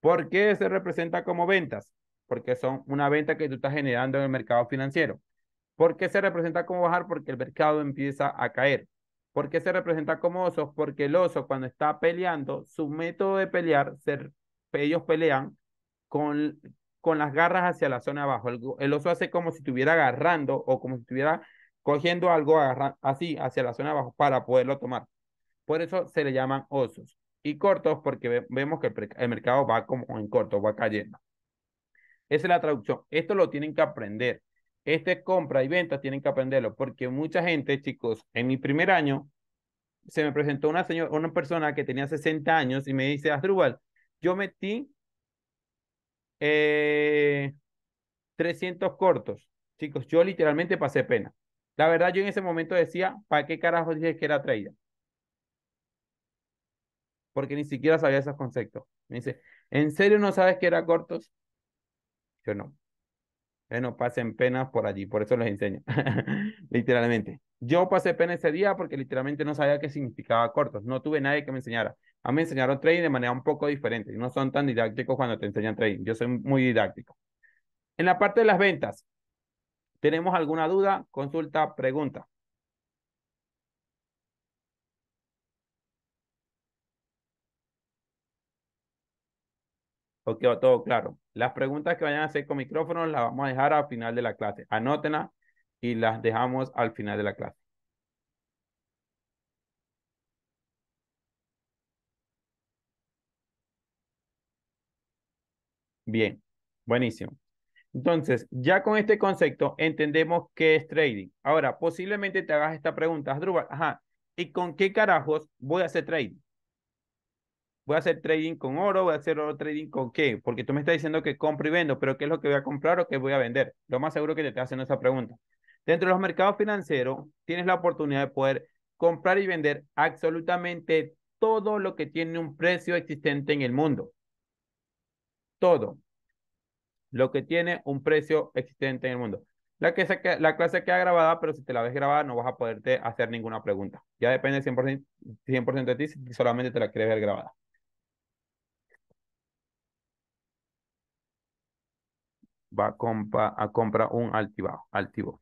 ¿Por qué se representa como ventas? Porque son una venta que tú estás generando en el mercado financiero. ¿Por qué se representa como bajar? Porque el mercado empieza a caer. ¿Por qué se representa como osos? Porque el oso cuando está peleando, su método de pelear, ellos pelean con, con las garras hacia la zona abajo. El, oso hace como si estuviera agarrando o como si estuviera cogiendo algo así hacia la zona abajo para poderlo tomar. Por eso se le llaman osos. Y cortos porque vemos que el, el mercado va como en corto, va cayendo. Esa es la traducción. Esto lo tienen que aprender. Este compra y venta tienen que aprenderlo, porque mucha gente, chicos, en mi primer año, se me presentó una, señora, una persona que tenía 60 años y me dice, Adrubal, yo metí 300 eh, cortos. Chicos, yo literalmente pasé pena. La verdad, yo en ese momento decía, ¿para qué carajo dije que era traída? Porque ni siquiera sabía esos conceptos. Me dice, ¿en serio no sabes que era cortos? Yo no no pasen penas por allí, por eso les enseño, literalmente. Yo pasé pena ese día porque literalmente no sabía qué significaba cortos, no tuve nadie que me enseñara. A mí me enseñaron trading de manera un poco diferente, no son tan didácticos cuando te enseñan trading, yo soy muy didáctico. En la parte de las ventas, ¿tenemos alguna duda, consulta, pregunta? Ok, todo claro. Las preguntas que vayan a hacer con micrófono las vamos a dejar al final de la clase. Anótenlas y las dejamos al final de la clase. Bien, buenísimo. Entonces, ya con este concepto entendemos qué es trading. Ahora, posiblemente te hagas esta pregunta, ¿y con qué carajos voy a hacer trading? voy a hacer trading con oro, voy a hacer oro trading con qué, porque tú me estás diciendo que compro y vendo, pero ¿qué es lo que voy a comprar o qué voy a vender? Lo más seguro que te estás haciendo esa pregunta. Dentro de los mercados financieros, tienes la oportunidad de poder comprar y vender absolutamente todo lo que tiene un precio existente en el mundo. Todo lo que tiene un precio existente en el mundo. La, que la clase queda grabada, pero si te la ves grabada no vas a poderte hacer ninguna pregunta. Ya depende 100%, 100 de ti si solamente te la quieres ver grabada. va a, a comprar un altibajo activo.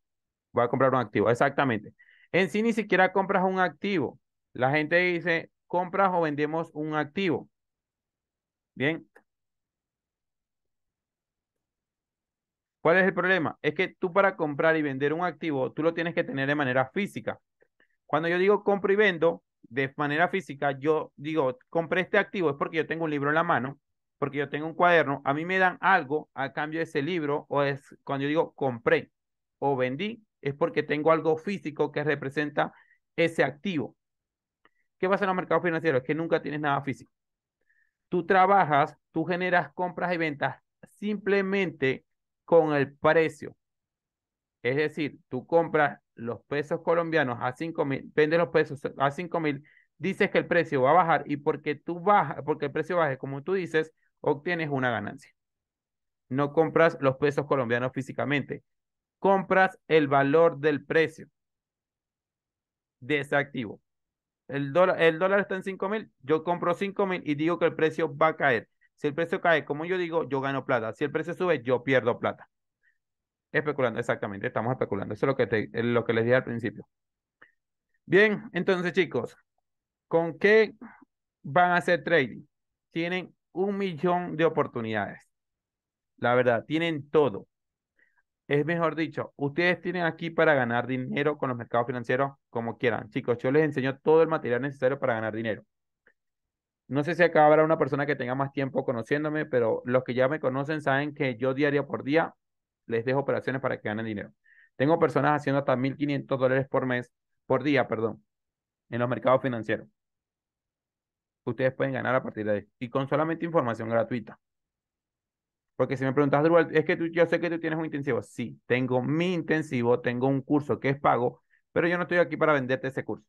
Va a comprar un activo, exactamente. En sí ni siquiera compras un activo. La gente dice, compras o vendemos un activo. Bien. ¿Cuál es el problema? Es que tú para comprar y vender un activo, tú lo tienes que tener de manera física. Cuando yo digo compro y vendo de manera física, yo digo, compré este activo es porque yo tengo un libro en la mano, porque yo tengo un cuaderno, a mí me dan algo a cambio de ese libro, o es cuando yo digo compré o vendí, es porque tengo algo físico que representa ese activo. ¿Qué pasa en los mercados financieros? Es que nunca tienes nada físico. Tú trabajas, tú generas compras y ventas simplemente con el precio. Es decir, tú compras los pesos colombianos a 5 mil, vendes los pesos a 5 mil, dices que el precio va a bajar y porque tú bajas, porque el precio baje, como tú dices, obtienes una ganancia. No compras los pesos colombianos físicamente, compras el valor del precio de ese activo. El dólar, el dólar está en 5 mil, yo compro 5 mil y digo que el precio va a caer. Si el precio cae, como yo digo, yo gano plata. Si el precio sube, yo pierdo plata. Especulando, exactamente, estamos especulando. Eso es lo que, lo que les dije al principio. Bien, entonces chicos, ¿con qué van a hacer trading? Tienen un millón de oportunidades. La verdad, tienen todo. Es mejor dicho, ustedes tienen aquí para ganar dinero con los mercados financieros como quieran. Chicos, yo les enseño todo el material necesario para ganar dinero. No sé si acá habrá una persona que tenga más tiempo conociéndome, pero los que ya me conocen saben que yo diario por día les dejo operaciones para que ganen dinero. Tengo personas haciendo hasta 1.500 dólares por mes, por día, perdón, en los mercados financieros ustedes pueden ganar a partir de ahí. Y con solamente información gratuita. Porque si me preguntas, es que yo sé que tú tienes un intensivo. Sí, tengo mi intensivo, tengo un curso que es pago, pero yo no estoy aquí para venderte ese curso.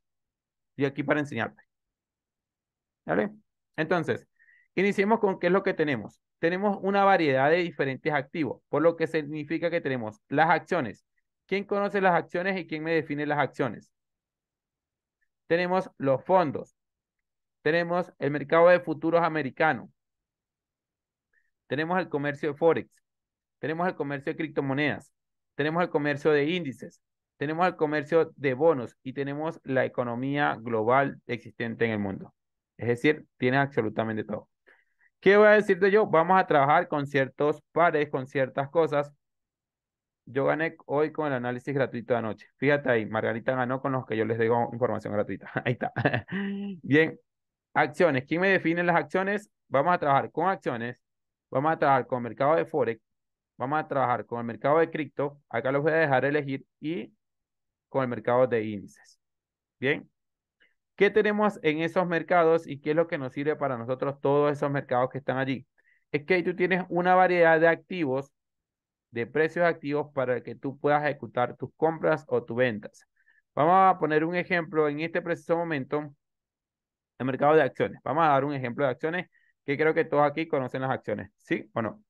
Estoy aquí para enseñarte. ¿Vale? Entonces, iniciemos con qué es lo que tenemos. Tenemos una variedad de diferentes activos, por lo que significa que tenemos las acciones. ¿Quién conoce las acciones y quién me define las acciones? Tenemos los fondos. Tenemos el mercado de futuros americano. Tenemos el comercio de Forex. Tenemos el comercio de criptomonedas. Tenemos el comercio de índices. Tenemos el comercio de bonos y tenemos la economía global existente en el mundo. Es decir, tiene absolutamente todo. ¿Qué voy a decirte yo? Vamos a trabajar con ciertos pares, con ciertas cosas. Yo gané hoy con el análisis gratuito de anoche. Fíjate ahí, Margarita ganó con los que yo les digo información gratuita. Ahí está. Bien, Acciones. ¿Quién me define las acciones? Vamos a trabajar con acciones. Vamos a trabajar con el mercado de Forex. Vamos a trabajar con el mercado de cripto. Acá los voy a dejar elegir. Y con el mercado de índices. Bien. ¿Qué tenemos en esos mercados y qué es lo que nos sirve para nosotros todos esos mercados que están allí? Es que tú tienes una variedad de activos, de precios activos para que tú puedas ejecutar tus compras o tus ventas. Vamos a poner un ejemplo en este preciso momento el mercado de acciones. Vamos a dar un ejemplo de acciones que creo que todos aquí conocen las acciones, ¿sí o no?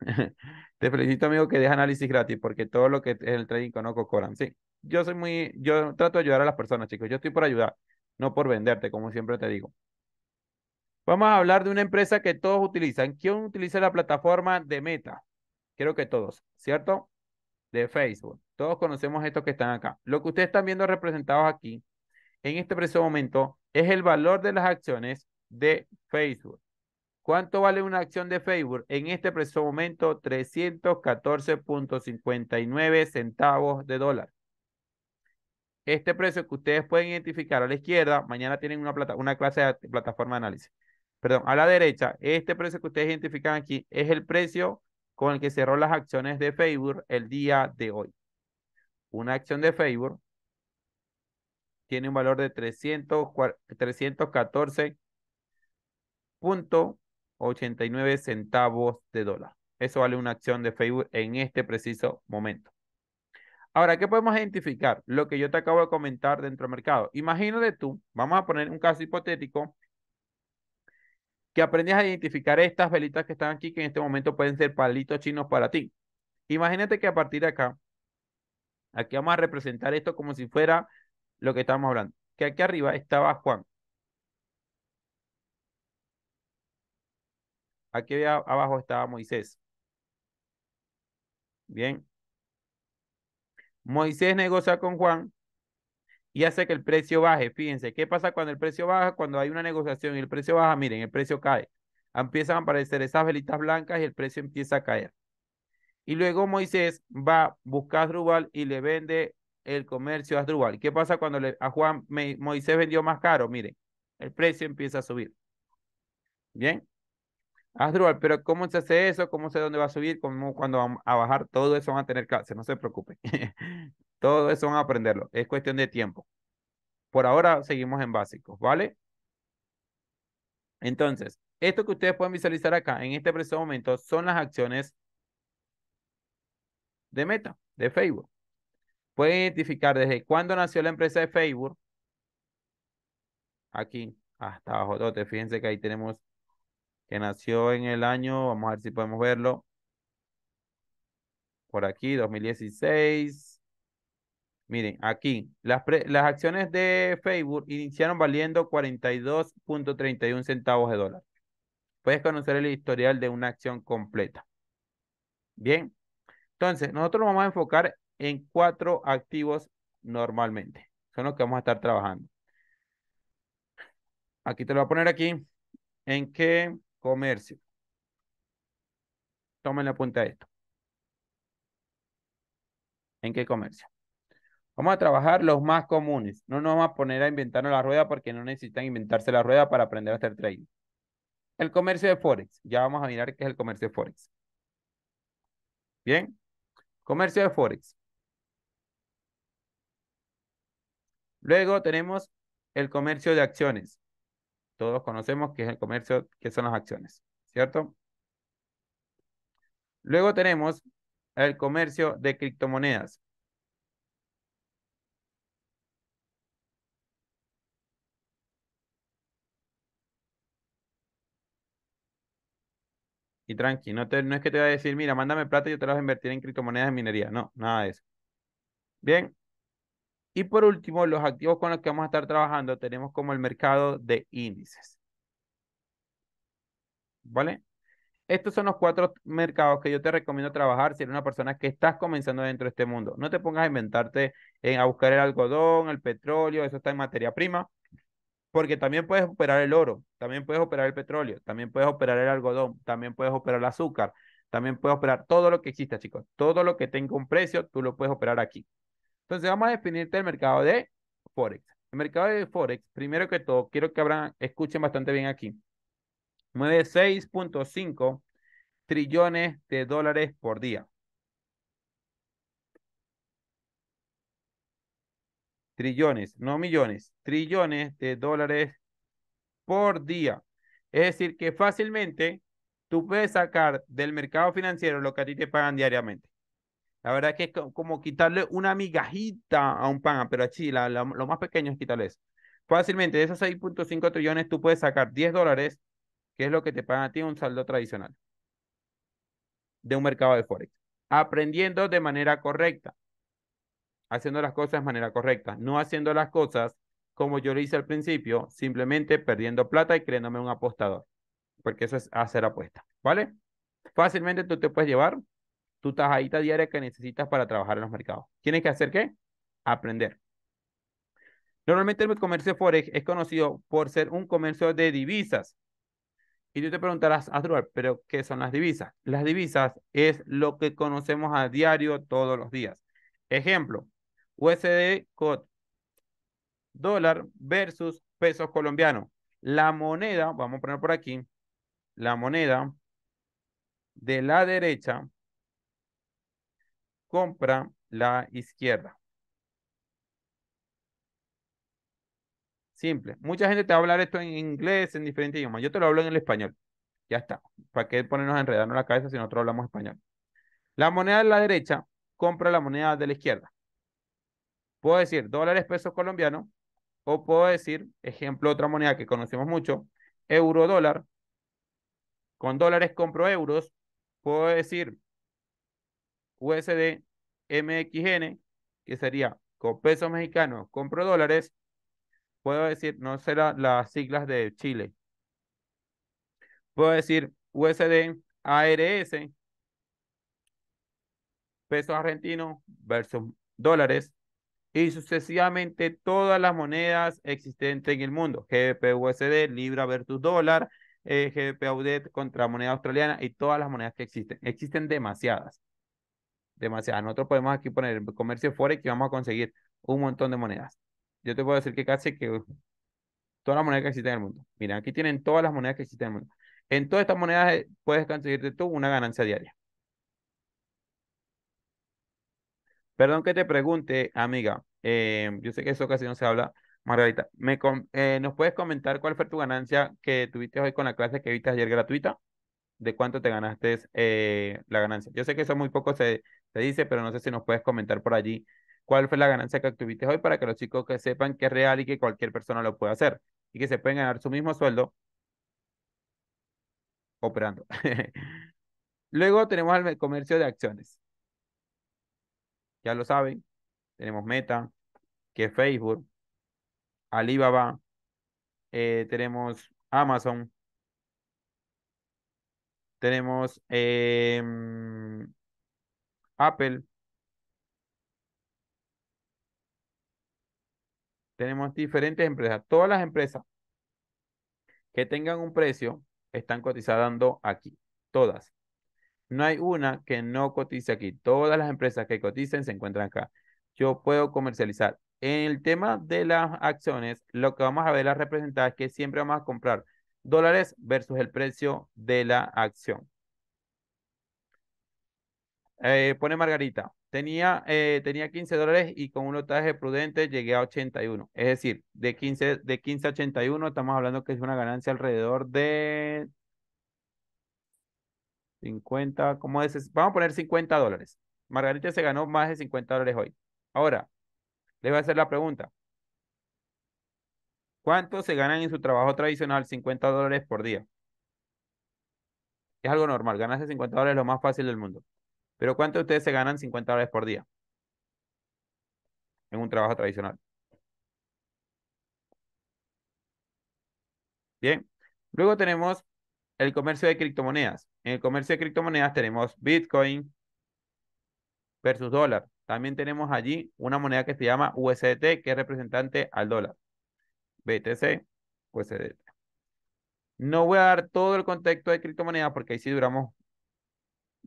Te felicito, amigo, que deja análisis gratis, porque todo lo que es el trading conozco Coran. Sí, yo soy muy, yo trato de ayudar a las personas, chicos. Yo estoy por ayudar, no por venderte, como siempre te digo. Vamos a hablar de una empresa que todos utilizan. ¿Quién utiliza la plataforma de Meta? Creo que todos, ¿cierto? De Facebook. Todos conocemos estos que están acá. Lo que ustedes están viendo representados aquí, en este preciso momento, es el valor de las acciones de Facebook. ¿Cuánto vale una acción de Facebook? En este preciso momento, 314.59 centavos de dólar. Este precio que ustedes pueden identificar a la izquierda, mañana tienen una, una clase de plataforma de análisis. Perdón, a la derecha, este precio que ustedes identifican aquí es el precio con el que cerró las acciones de Facebook el día de hoy una acción de Facebook tiene un valor de 314.89 centavos de dólar. Eso vale una acción de Facebook en este preciso momento. Ahora, ¿qué podemos identificar? Lo que yo te acabo de comentar dentro del mercado. Imagínate tú, vamos a poner un caso hipotético, que aprendes a identificar estas velitas que están aquí, que en este momento pueden ser palitos chinos para ti. Imagínate que a partir de acá Aquí vamos a representar esto como si fuera lo que estamos hablando. Que aquí arriba estaba Juan. Aquí abajo estaba Moisés. Bien. Moisés negocia con Juan y hace que el precio baje. Fíjense, ¿qué pasa cuando el precio baja? Cuando hay una negociación y el precio baja, miren, el precio cae. Empiezan a aparecer esas velitas blancas y el precio empieza a caer. Y luego Moisés va, buscar a Drubal y le vende el comercio a Drubal. ¿Qué pasa cuando le, a Juan Moisés vendió más caro? Miren, el precio empieza a subir. Bien. Asdrúbal, pero ¿cómo se hace eso? ¿Cómo sé dónde va a subir? ¿Cómo cuando va a bajar? Todo eso van a tener hacer, no se preocupen. Todo eso van a aprenderlo. Es cuestión de tiempo. Por ahora seguimos en básicos, ¿vale? Entonces, esto que ustedes pueden visualizar acá en este preciso momento son las acciones de Meta, de Facebook. Pueden identificar desde cuándo nació la empresa de Facebook. Aquí, hasta abajo. Fíjense que ahí tenemos que nació en el año, vamos a ver si podemos verlo. Por aquí, 2016. Miren, aquí, las, las acciones de Facebook iniciaron valiendo 42.31 centavos de dólar. Puedes conocer el historial de una acción completa. Bien, entonces, nosotros nos vamos a enfocar en cuatro activos normalmente. Son los que vamos a estar trabajando. Aquí te lo voy a poner aquí. ¿En qué comercio? Tomen la punta de esto. ¿En qué comercio? Vamos a trabajar los más comunes. No nos vamos a poner a inventarnos la rueda porque no necesitan inventarse la rueda para aprender a hacer trading. El comercio de Forex. Ya vamos a mirar qué es el comercio de Forex. Bien. Comercio de Forex. Luego tenemos el comercio de acciones. Todos conocemos que es el comercio, que son las acciones, ¿cierto? Luego tenemos el comercio de criptomonedas. y tranqui. No, es que te va a decir, mira, mándame plata y yo te la vas a invertir en criptomonedas de minería. No, nada de eso. Bien. Y por último, los activos con los que vamos a estar trabajando tenemos como el mercado de índices. ¿Vale? Estos son los cuatro mercados que yo te recomiendo trabajar si eres una persona que estás comenzando dentro de este mundo. No te pongas a inventarte en, a buscar el algodón, el petróleo, eso está en materia prima porque también puedes operar el oro, también puedes operar el petróleo, también puedes operar el algodón, también puedes operar el azúcar, también puedes operar todo lo que exista, chicos. Todo lo que tenga un precio, tú lo puedes operar aquí. Entonces vamos a definirte el mercado de Forex. El mercado de Forex, primero que todo, quiero que escuchen bastante bien aquí. Mueve 6.5 trillones de dólares por día. trillones, no millones, trillones de dólares por día. Es decir, que fácilmente tú puedes sacar del mercado financiero lo que a ti te pagan diariamente. La verdad es que es como quitarle una migajita a un pan, pero aquí la, lo más pequeño es quitarle eso. Fácilmente, de esos 6.5 trillones, tú puedes sacar 10 dólares, que es lo que te pagan a ti un saldo tradicional de un mercado de Forex, aprendiendo de manera correcta haciendo las cosas de manera correcta, no haciendo las cosas como yo lo hice al principio, simplemente perdiendo plata y creéndome un apostador, porque eso es hacer apuesta, ¿vale? Fácilmente tú te puedes llevar tu tajadita diaria que necesitas para trabajar en los mercados. ¿Tienes que hacer qué? Aprender. Normalmente el comercio forex es conocido por ser un comercio de divisas. Y tú te preguntarás, Adrual, ¿pero qué son las divisas? Las divisas es lo que conocemos a diario todos los días. Ejemplo, USD con dólar versus pesos colombianos. La moneda, vamos a poner por aquí, la moneda de la derecha compra la izquierda. Simple. Mucha gente te va a hablar esto en inglés, en diferentes idiomas. Yo te lo hablo en el español. Ya está. ¿Para qué ponernos a enredarnos la cabeza si nosotros hablamos español? La moneda de la derecha compra la moneda de la izquierda. Puedo decir dólares pesos colombianos o puedo decir, ejemplo, otra moneda que conocemos mucho, euro dólar. Con dólares compro euros. Puedo decir USD MXN, que sería con pesos mexicanos compro dólares. Puedo decir, no será las siglas de Chile. Puedo decir USD ARS, pesos argentinos versus dólares y sucesivamente todas las monedas existentes en el mundo, GBP-USD, Libra versus dólar, eh, aud contra moneda australiana y todas las monedas que existen. Existen demasiadas, demasiadas. Nosotros podemos aquí poner el comercio fuera y vamos a conseguir un montón de monedas. Yo te puedo decir que casi que todas las monedas que existen en el mundo. Mira, aquí tienen todas las monedas que existen en el mundo. En todas estas monedas eh, puedes conseguirte tú una ganancia diaria. Perdón que te pregunte, amiga. Eh, yo sé que eso casi no se habla, Margarita. Me eh, ¿Nos puedes comentar cuál fue tu ganancia que tuviste hoy con la clase que viste ayer gratuita? ¿De cuánto te ganaste eh, la ganancia? Yo sé que eso muy poco se, dice, pero no sé si nos puedes comentar por allí cuál fue la ganancia que tuviste hoy para que los chicos que sepan que es real y que cualquier persona lo puede hacer y que se pueden ganar su mismo sueldo operando. Luego tenemos el comercio de acciones ya lo saben, tenemos Meta, que es Facebook, Alibaba, eh, tenemos Amazon, tenemos em, Apple, tenemos diferentes empresas. Todas las empresas que tengan un precio están cotizando aquí, todas. No hay una que no cotice aquí. Todas las empresas que coticen se encuentran acá. Yo puedo comercializar. En el tema de las acciones, lo que vamos a ver las representadas es que siempre vamos a comprar dólares versus el precio de la acción. Eh, pone Margarita, tenía, eh, tenía 15 dólares y con un lotaje prudente llegué a 81. Es decir, de 15, de 15 a 81 estamos hablando que es una ganancia alrededor de 50, ¿cómo es? Vamos a poner 50 dólares. Margarita se ganó más de 50 dólares hoy. Ahora, les voy a hacer la pregunta. ¿Cuánto se ganan en su trabajo tradicional 50 dólares por día? Es algo normal, ganarse 50 dólares es lo más fácil del mundo. Pero ¿cuánto de ustedes se ganan 50 dólares por día? En un trabajo tradicional. Bien. Luego tenemos el comercio de criptomonedas. En el comercio de criptomonedas tenemos Bitcoin versus dólar. También tenemos allí una moneda que se llama USDT, que es representante al dólar. BTC, USDT. No voy a dar todo el contexto de criptomonedas porque ahí sí duramos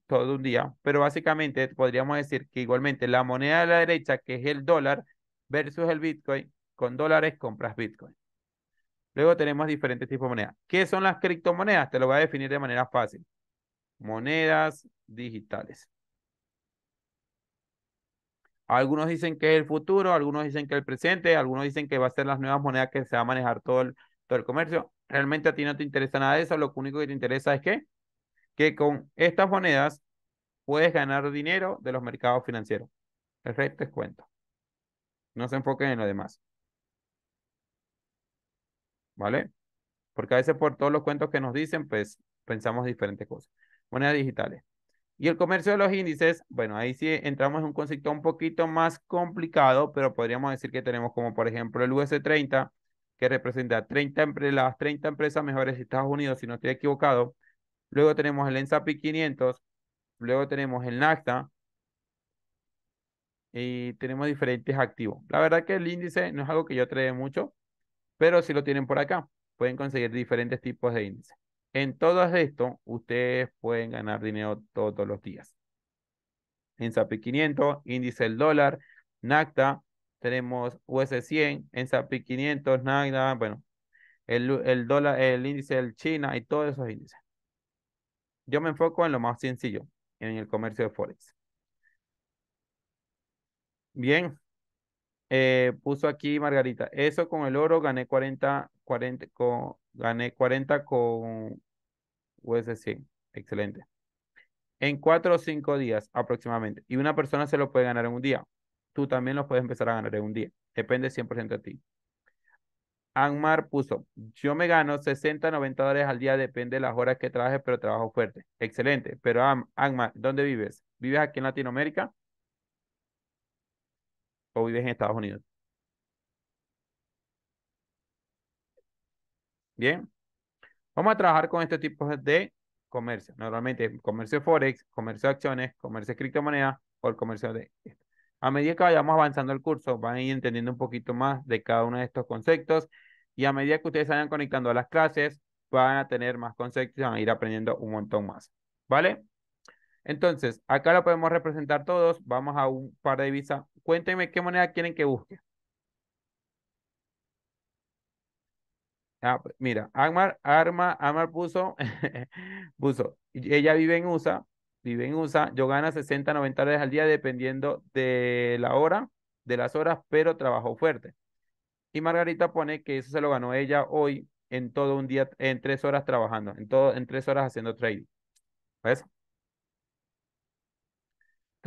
todo un día, pero básicamente podríamos decir que igualmente la moneda de la derecha, que es el dólar, versus el Bitcoin, con dólares compras Bitcoin. Luego tenemos diferentes tipos de monedas. ¿Qué son las criptomonedas? Te lo voy a definir de manera fácil. Monedas digitales. Algunos dicen que es el futuro, algunos dicen que es el presente, algunos dicen que va a ser las nuevas monedas que se va a manejar todo el, todo el comercio. Realmente a ti no te interesa nada de eso, lo único que te interesa es que, que con estas monedas puedes ganar dinero de los mercados financieros. El resto es cuento. No se enfoquen en lo demás. ¿vale? Porque a veces por todos los cuentos que nos dicen, pues pensamos diferentes cosas. Monedas digitales. Y el comercio de los índices, bueno, ahí sí entramos en un concepto un poquito más complicado, pero podríamos decir que tenemos como por ejemplo el US30, que representa 30 las 30 empresas mejores de Estados Unidos, si no estoy equivocado. Luego tenemos el ENSAPI 500, luego tenemos el NACTA y tenemos diferentes activos. La verdad que el índice no es algo que yo trae mucho, pero si lo tienen por acá, pueden conseguir diferentes tipos de índices. En todo esto, ustedes pueden ganar dinero todos los días. En SAPI 500, índice del dólar, NACTA, tenemos US100, en SAPI 500, NACTA, bueno, el, el, dólar, el índice del China y todos esos índices. Yo me enfoco en lo más sencillo, en el comercio de Forex. Bien, eh, puso aquí Margarita, eso con el oro gané 40, 40 con, gané 40 con USC. Excelente. En cuatro o cinco días aproximadamente. Y una persona se lo puede ganar en un día. Tú también lo puedes empezar a ganar en un día. Depende 100% de ti. Anmar puso, yo me gano 60, 90 dólares al día, depende de las horas que trabaje, pero trabajo fuerte. Excelente. Pero Anmar, ¿dónde vives? ¿Vives aquí en Latinoamérica? o vives en Estados Unidos? Bien. Vamos a trabajar con este tipo de comercio. Normalmente comercio forex, comercio de acciones, comercio de criptomonedas o el comercio de... A medida que vayamos avanzando el curso, van a ir entendiendo un poquito más de cada uno de estos conceptos y a medida que ustedes vayan conectando a las clases, van a tener más conceptos y van a ir aprendiendo un montón más. ¿Vale? Entonces, acá lo podemos representar todos. Vamos a un par de, divisas. Cuéntenme qué moneda quieren que busque. Ah, pues, mira, Amar, Arma, Amar puso, puso, ella vive en USA, vive en USA, yo gana 60, 90 dólares al día dependiendo de la hora, de las horas, pero trabajo fuerte. Y Margarita pone que eso se lo ganó ella hoy en todo un día, en tres horas trabajando, en, todo, en tres horas haciendo trading. ¿Ves?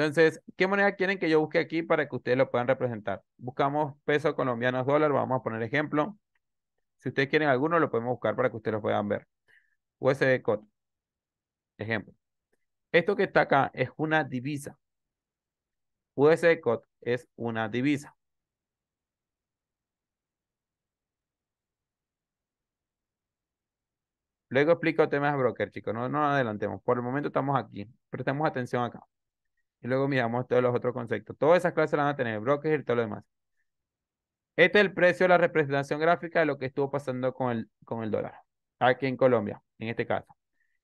Entonces, ¿qué moneda quieren que yo busque aquí para que ustedes lo puedan representar? Buscamos peso colombianos dólar, vamos a poner ejemplo. Si ustedes quieren alguno, lo podemos buscar para que ustedes lo puedan ver. USD COT. Ejemplo. Esto que está acá es una divisa. USD COT es una divisa. Luego explico temas de broker, chicos. No nos adelantemos. Por el momento estamos aquí. Prestemos atención acá. Y luego miramos todos los otros conceptos. Todas esas clases las van a tener, brokers y todo lo demás. Este es el precio de la representación gráfica de lo que estuvo pasando con el, con el dólar, aquí en Colombia, en este caso.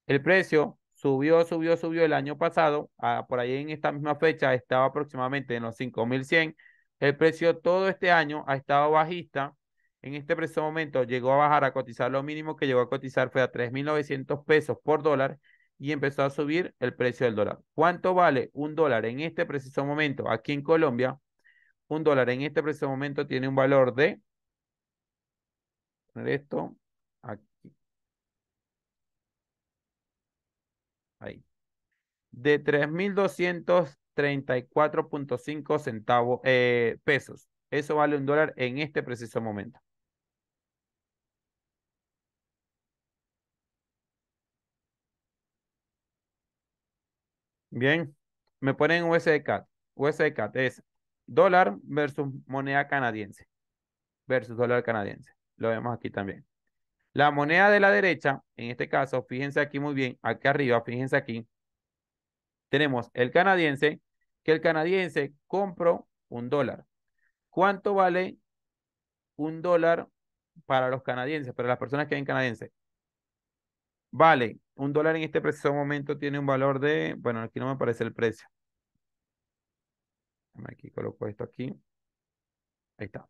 El precio subió, subió, subió el año pasado, ah, por ahí en esta misma fecha estaba aproximadamente en los 5100. El precio todo este año ha estado bajista. En este preciso momento llegó a bajar a cotizar lo mínimo que llegó a cotizar fue a 3.900 pesos por dólar y empezó a subir el precio del dólar. ¿Cuánto vale un dólar en este preciso momento aquí en Colombia? Un dólar en este preciso momento tiene un valor de esto aquí. Ahí. De 3.234.5 centavos eh, pesos. Eso vale un dólar en este preciso momento. Bien, me ponen USDCAT, USDCAT es dólar versus moneda canadiense. Versus dólar canadiense. Lo vemos aquí también. La moneda de la derecha, en este caso, fíjense aquí muy bien, aquí arriba, fíjense aquí, tenemos el canadiense, que el canadiense compró un dólar. ¿Cuánto vale un dólar para los canadienses, para las personas que ven canadiense? Vale, un dólar en este preciso momento tiene un valor de, bueno, aquí no me aparece el precio. Aquí coloco esto aquí. Ahí está.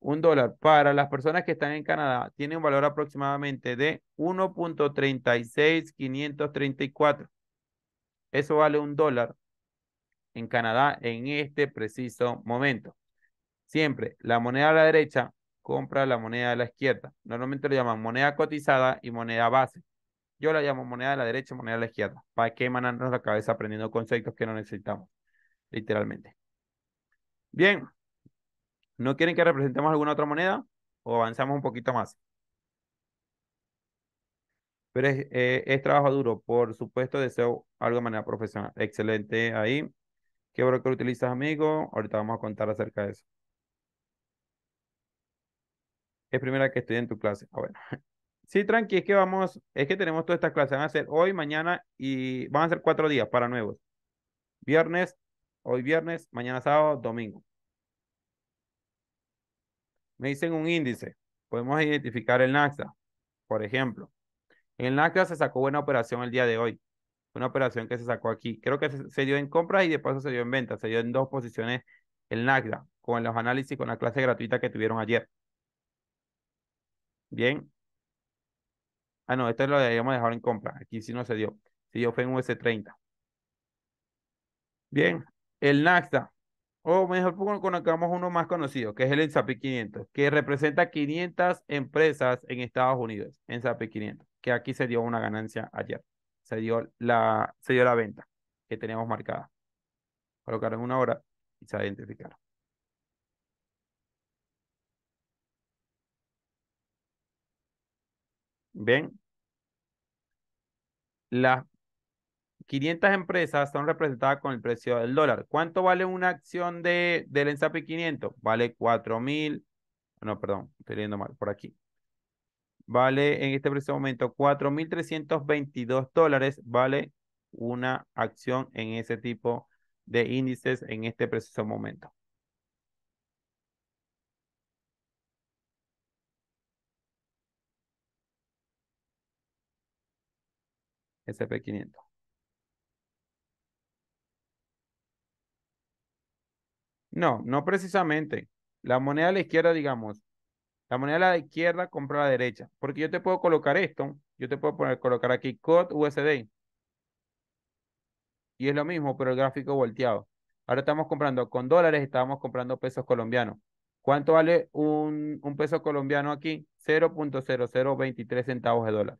Un dólar para las personas que están en Canadá tiene un valor aproximadamente de 1.36534. Eso vale un dólar en Canadá en este preciso momento. Siempre la moneda a la derecha compra la moneda de la izquierda. Normalmente lo llaman moneda cotizada y moneda base. Yo la llamo moneda de la derecha y moneda de la izquierda. ¿Para qué manarnos la cabeza aprendiendo conceptos que no necesitamos? Literalmente. Bien. ¿No quieren que representemos alguna otra moneda? ¿O avanzamos un poquito más? Pero es, eh, es trabajo duro. Por supuesto, deseo algo de manera profesional. Excelente ahí. ¿Qué broker utilizas, amigo? Ahorita vamos a contar acerca de eso. Es primera que estoy en tu clase. Ah, Sí, tranqui, es que vamos, es que tenemos todas estas clases. Van a ser hoy, mañana y van a ser cuatro días para nuevos. Viernes, hoy viernes, mañana sábado, domingo. Me dicen un índice. Podemos identificar el NAXA, por ejemplo. El NACDA se sacó buena operación el día de hoy. Una operación que se sacó aquí. Creo que se, dio en compra y después se dio en venta. Se dio en dos posiciones el NACDA con los análisis, con la clase gratuita que tuvieron ayer. Bien. Ah, no, esto lo habíamos dejado en compra. Aquí sí no se dio. Sí dio fue US30. Bien. El NAXA. O mejor conozcamos uno más conocido, que es el S&P 500, que representa 500 empresas en Estados Unidos, en S&P 500, que aquí se dio una ganancia ayer. Se dio la, se dio la venta que teníamos marcada. Colocaron una hora y se identificaron. ¿Ven? Las 500 empresas son representadas con el precio del dólar. ¿Cuánto vale una acción de, del ENSAPI 500? Vale 4.000, No, perdón, estoy leyendo mal por aquí. Vale en este preciso momento 4.322 dólares. Vale una acción en ese tipo de índices en este preciso momento. SP500. No, no precisamente. La moneda a la izquierda, digamos, la moneda a la izquierda compra a la derecha, porque yo te puedo colocar esto, yo te puedo poner, colocar aquí COD USD. Y es lo mismo, pero el gráfico volteado. Ahora estamos comprando con dólares, estábamos comprando pesos colombianos. ¿Cuánto vale un, un peso colombiano aquí? 0.0023 centavos de dólar.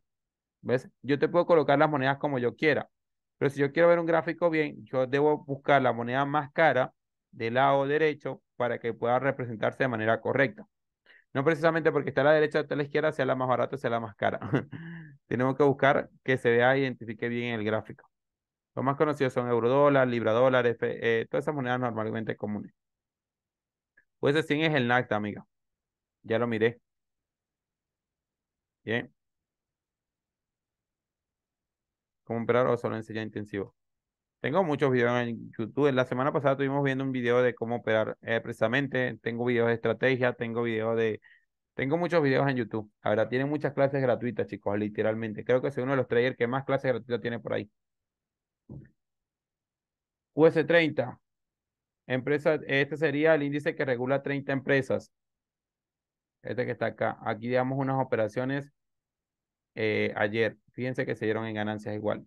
¿Ves? Yo te puedo colocar las monedas como yo quiera, pero si yo quiero ver un gráfico bien, yo debo buscar la moneda más cara del lado derecho para que pueda representarse de manera correcta. No precisamente porque está a la derecha o a la izquierda, sea la más barata, o sea la más cara. Tenemos que buscar que se vea, identifique bien el gráfico. Los más conocidos son eurodólar, libra dólar, eh, todas esas monedas normalmente comunes. Pues ese sí es el NACTA, amiga. Ya lo miré. Bien. ¿Cómo operar o solo enseñar intensivo. Tengo muchos videos en YouTube. La semana pasada estuvimos viendo un video de cómo operar eh, precisamente. Tengo videos de estrategia, tengo videos de... Tengo muchos videos en YouTube. Ahora, tiene muchas clases gratuitas, chicos, literalmente. Creo que es uno de los traders que más clases gratuitas tiene por ahí. US30. Empresa, este sería el índice que regula 30 empresas. Este que está acá. Aquí damos unas operaciones eh, ayer. Fíjense que se dieron en ganancias igual.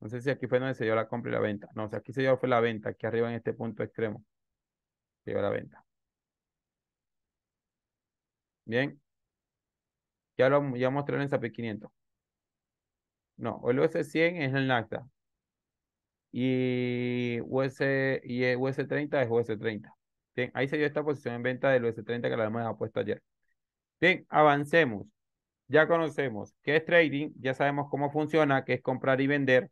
No sé si aquí fue donde se dio la compra y la venta. No, o sea, aquí se dio fue la venta, aquí arriba en este punto extremo. Se dio la venta. Bien. Ya lo ya mostré en SAP 500. No, el US100 es el NACTA. Y, US, y US30 es US30. Bien, ahí se dio esta posición en venta del US30 que la hemos puesto ayer. Bien, avancemos. Ya conocemos qué es trading, ya sabemos cómo funciona, qué es comprar y vender,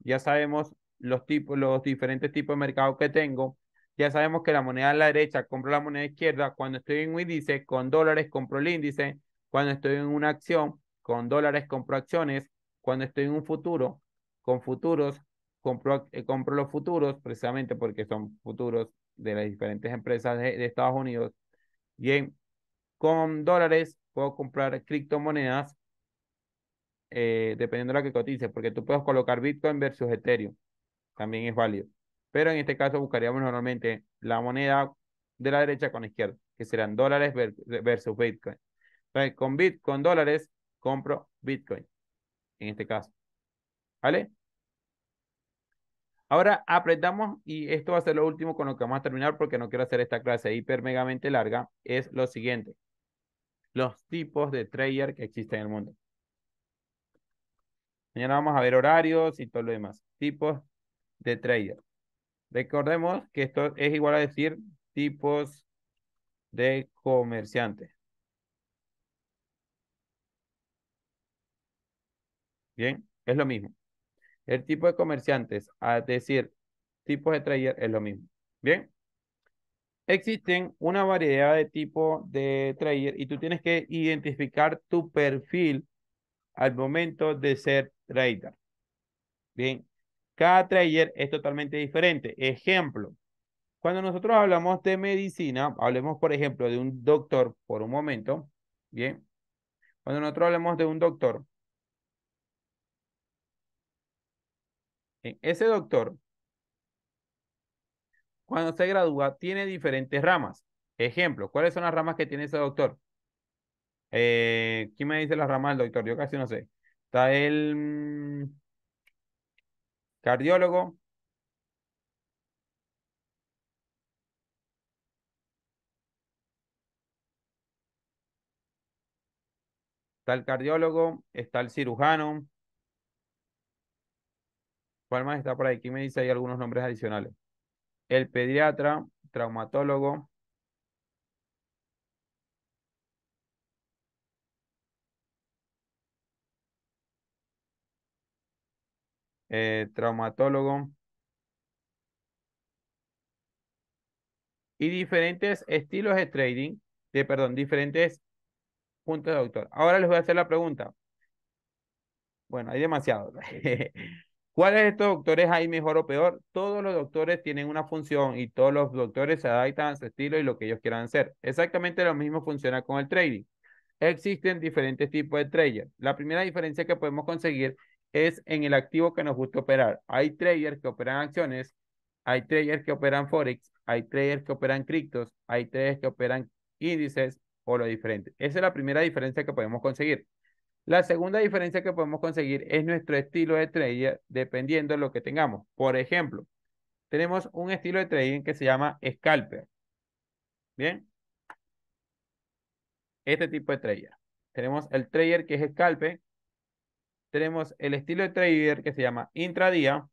ya sabemos los, tipos, los diferentes tipos de mercado que tengo, ya sabemos que la moneda a la derecha compro la moneda izquierda, cuando estoy en un índice con dólares compro el índice, cuando estoy en una acción con dólares compro acciones, cuando estoy en un futuro con futuros compro, eh, compro los futuros precisamente porque son futuros de las diferentes empresas de Estados Unidos. Bien, con dólares, puedo comprar criptomonedas eh, dependiendo de la que cotice, porque tú puedes colocar Bitcoin versus Ethereum, también es válido. Pero en este caso buscaríamos normalmente la moneda de la derecha con la izquierda, que serán dólares versus Bitcoin. con, con dólares compro Bitcoin, en este caso. ¿Vale? Ahora apretamos. y esto va a ser lo último con lo que vamos a terminar porque no quiero hacer esta clase hiper megamente larga, es lo siguiente los tipos de trader que existen en el mundo. Mañana vamos a ver horarios y todo lo demás. Tipos de trader. Recordemos que esto es igual a decir tipos de comerciantes. Bien, es lo mismo. El tipo de comerciantes, a decir tipos de trader, es lo mismo. Bien existen una variedad de tipos de trader y tú tienes que identificar tu perfil al momento de ser trader. Bien, cada trader es totalmente diferente. Ejemplo, cuando nosotros hablamos de medicina, hablemos por ejemplo de un doctor por un momento, bien. Cuando nosotros hablamos de un doctor, ese doctor cuando se gradúa, tiene diferentes ramas. Ejemplo, ¿cuáles son las ramas que tiene ese doctor? Eh, ¿Quién me dice las ramas del doctor? Yo casi no sé. Está el mm, cardiólogo. Está el cardiólogo, está el cirujano. ¿Cuál más está por ahí? ¿Quién me dice Hay algunos nombres adicionales? el pediatra, traumatólogo, eh, traumatólogo y diferentes estilos de trading, de, perdón, diferentes puntos de doctor. Ahora les voy a hacer la pregunta. Bueno, hay demasiado. ¿Cuáles de estos doctores hay mejor o peor? Todos los doctores tienen una función y todos los doctores se adaptan a su estilo y lo que ellos quieran hacer. Exactamente lo mismo funciona con el trading. Existen diferentes tipos de traders. La primera diferencia que podemos conseguir es en el activo que nos gusta operar. Hay traders que operan acciones, hay traders que operan forex, hay traders que operan criptos, hay traders que operan índices o lo diferente. Esa es la primera diferencia que podemos conseguir. La segunda diferencia que podemos conseguir es nuestro estilo de trader dependiendo de lo que tengamos. Por ejemplo, tenemos un estilo de trading que se llama scalper. Bien. Este tipo de trader. Tenemos el trader que es scalper. Tenemos el estilo de trader que se llama intradía.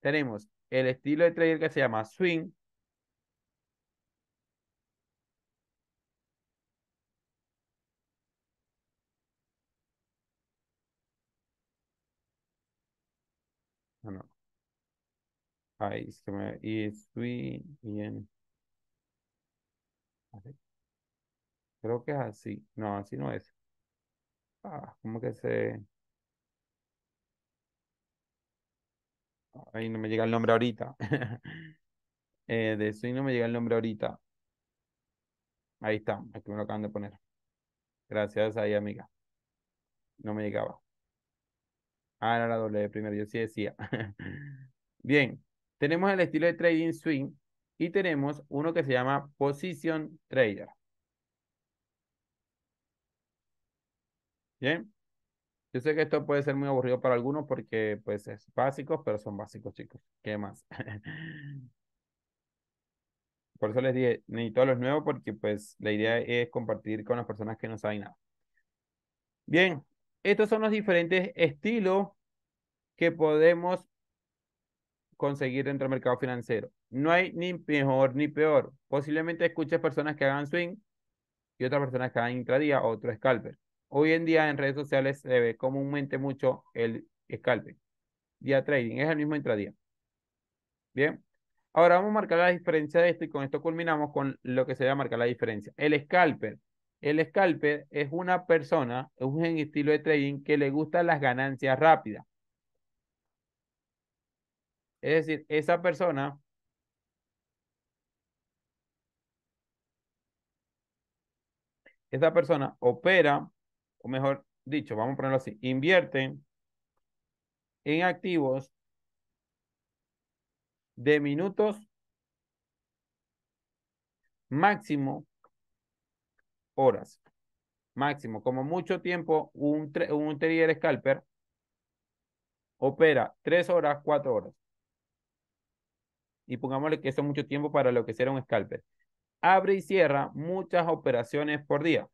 Tenemos el estilo de trader que se llama swing. Ahí es que me... Y estoy bien. Creo que es así. No, así no es. Ah, como que se... Ahí no me llega el nombre ahorita. Eh, de eso no me llega el nombre ahorita. Ahí está, aquí me lo acaban de poner. Gracias ahí, amiga. No me llegaba. Ah, era la doble de primero, yo sí decía. Bien. Tenemos el estilo de trading swing y tenemos uno que se llama position trader. Bien. Yo sé que esto puede ser muy aburrido para algunos porque pues es básico, pero son básicos, chicos. ¿Qué más? Por eso les dije, necesito a los nuevos porque pues la idea es compartir con las personas que no saben nada. Bien, estos son los diferentes estilos que podemos conseguir dentro del mercado financiero. No hay ni mejor ni peor. Posiblemente escuches personas que hagan swing y otras personas que hagan intradía o otro scalper. Hoy en día en redes sociales se ve comúnmente mucho el scalper. Día trading es el mismo intradía. Bien. Ahora vamos a marcar la diferencia de esto y con esto culminamos con lo que se va a marcar la diferencia. El scalper. El scalper es una persona, es un estilo de trading que le gusta las ganancias rápidas es decir, esa persona esa persona opera, o mejor dicho, vamos a ponerlo así, invierte en activos de minutos máximo horas. Máximo, como mucho tiempo, un, un scalper opera tres horas, cuatro horas y pongámosle que eso es mucho tiempo para lo que sea un scalper. Abre y cierra muchas operaciones por día.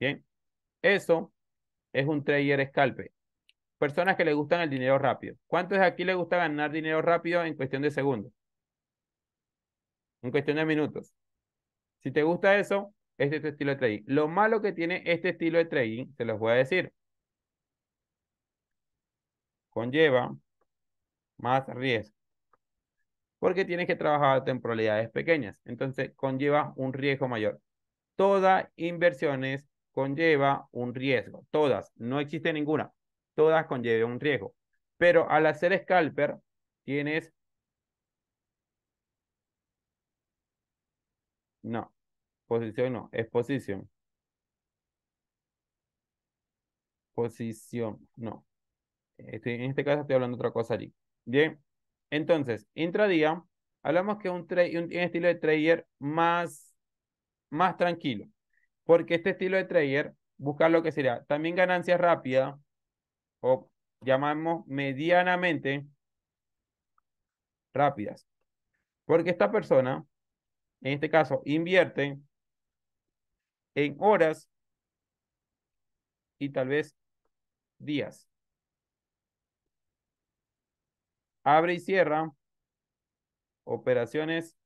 Bien, eso es un trader scalper. Personas que le gustan el dinero rápido. ¿Cuántos de aquí le gusta ganar dinero rápido en cuestión de segundos? En cuestión de minutos. Si te gusta eso, este es estilo de trading. Lo malo que tiene este estilo de trading, te los voy a decir, conlleva más riesgo. Porque tienes que trabajar temporalidades pequeñas. Entonces, conlleva un riesgo mayor. Todas inversiones conlleva un riesgo. Todas. No existe ninguna. Todas conlleva un riesgo. Pero al hacer scalper, tienes... No. Posición no, exposición posición. no. en este caso estoy hablando otra cosa allí. Bien, entonces, intradía, hablamos que un, un, un estilo de trader más, más tranquilo, porque este estilo de trader busca lo que sería también ganancias rápidas o llamamos medianamente rápidas, porque esta persona, en este caso, invierte en horas y tal vez días. Abre y cierra operaciones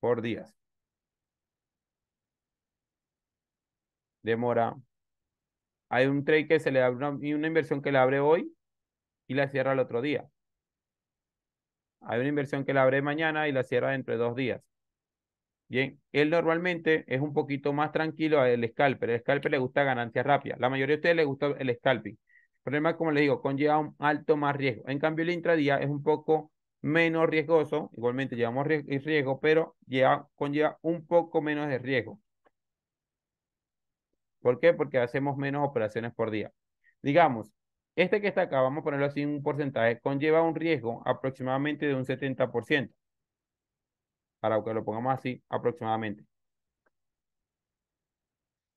por días. Demora. Hay un trade que se le abre una, una inversión que le abre hoy y la cierra el otro día. Hay una inversión que la abre mañana y la cierra dentro de dos días. Bien, él normalmente es un poquito más tranquilo al scalper. El scalper le gusta ganancia rápida, La mayoría de ustedes le gusta el scalping. El problema, como les digo, conlleva un alto más riesgo. En cambio, el intradía es un poco menos riesgoso. Igualmente llevamos riesgo, pero lleva, conlleva un poco menos de riesgo. ¿Por qué? Porque hacemos menos operaciones por día. Digamos, este que está acá, vamos a ponerlo así en un porcentaje, conlleva un riesgo aproximadamente de un 70%. Para que lo pongamos así, aproximadamente.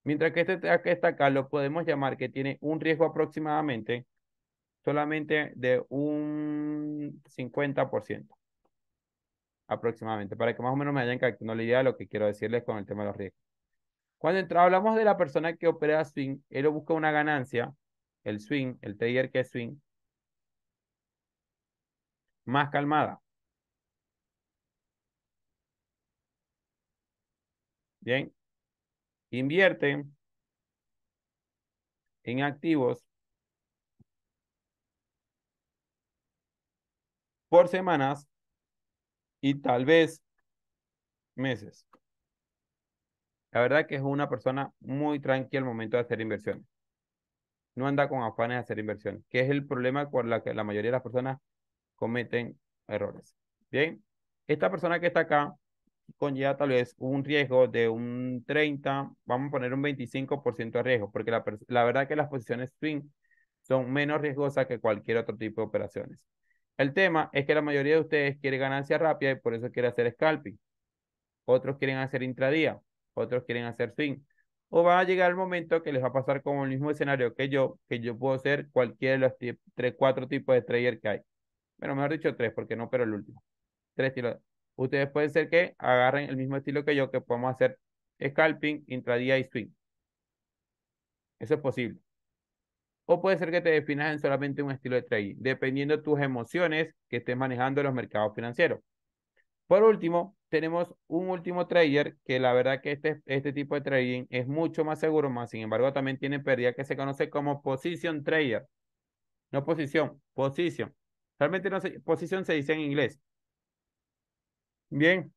Mientras que este que está acá lo podemos llamar que tiene un riesgo aproximadamente solamente de un 50%. Aproximadamente, para que más o menos me hayan captado la idea de lo que quiero decirles con el tema de los riesgos. Cuando hablamos de la persona que opera swing, él busca una ganancia el swing, el trader que es swing, más calmada. Bien. Invierte en activos por semanas y tal vez meses. La verdad que es una persona muy tranquila al momento de hacer inversiones no anda con afanes de hacer inversión, que es el problema con la que la mayoría de las personas cometen errores. Bien, esta persona que está acá conlleva tal vez un riesgo de un 30, vamos a poner un 25% de riesgo, porque la, la verdad que las posiciones swing son menos riesgosas que cualquier otro tipo de operaciones. El tema es que la mayoría de ustedes quiere ganancia rápida y por eso quiere hacer scalping. Otros quieren hacer intradía, otros quieren hacer swing o va a llegar el momento que les va a pasar como el mismo escenario que yo, que yo puedo ser cualquiera de los tres, cuatro tipos de trader que hay. Bueno, mejor dicho tres, porque no, pero el último. Tres estilos. Ustedes pueden ser que agarren el mismo estilo que yo, que podemos hacer scalping, intradía y swing. Eso es posible. O puede ser que te definas en solamente un estilo de trading, dependiendo de tus emociones que estés manejando en los mercados financieros. Por último, tenemos un último trader que la verdad que este, este tipo de trading es mucho más seguro, más sin embargo también tiene pérdida que se conoce como position trader. No posición, posición. Realmente no se, se dice en inglés. Bien,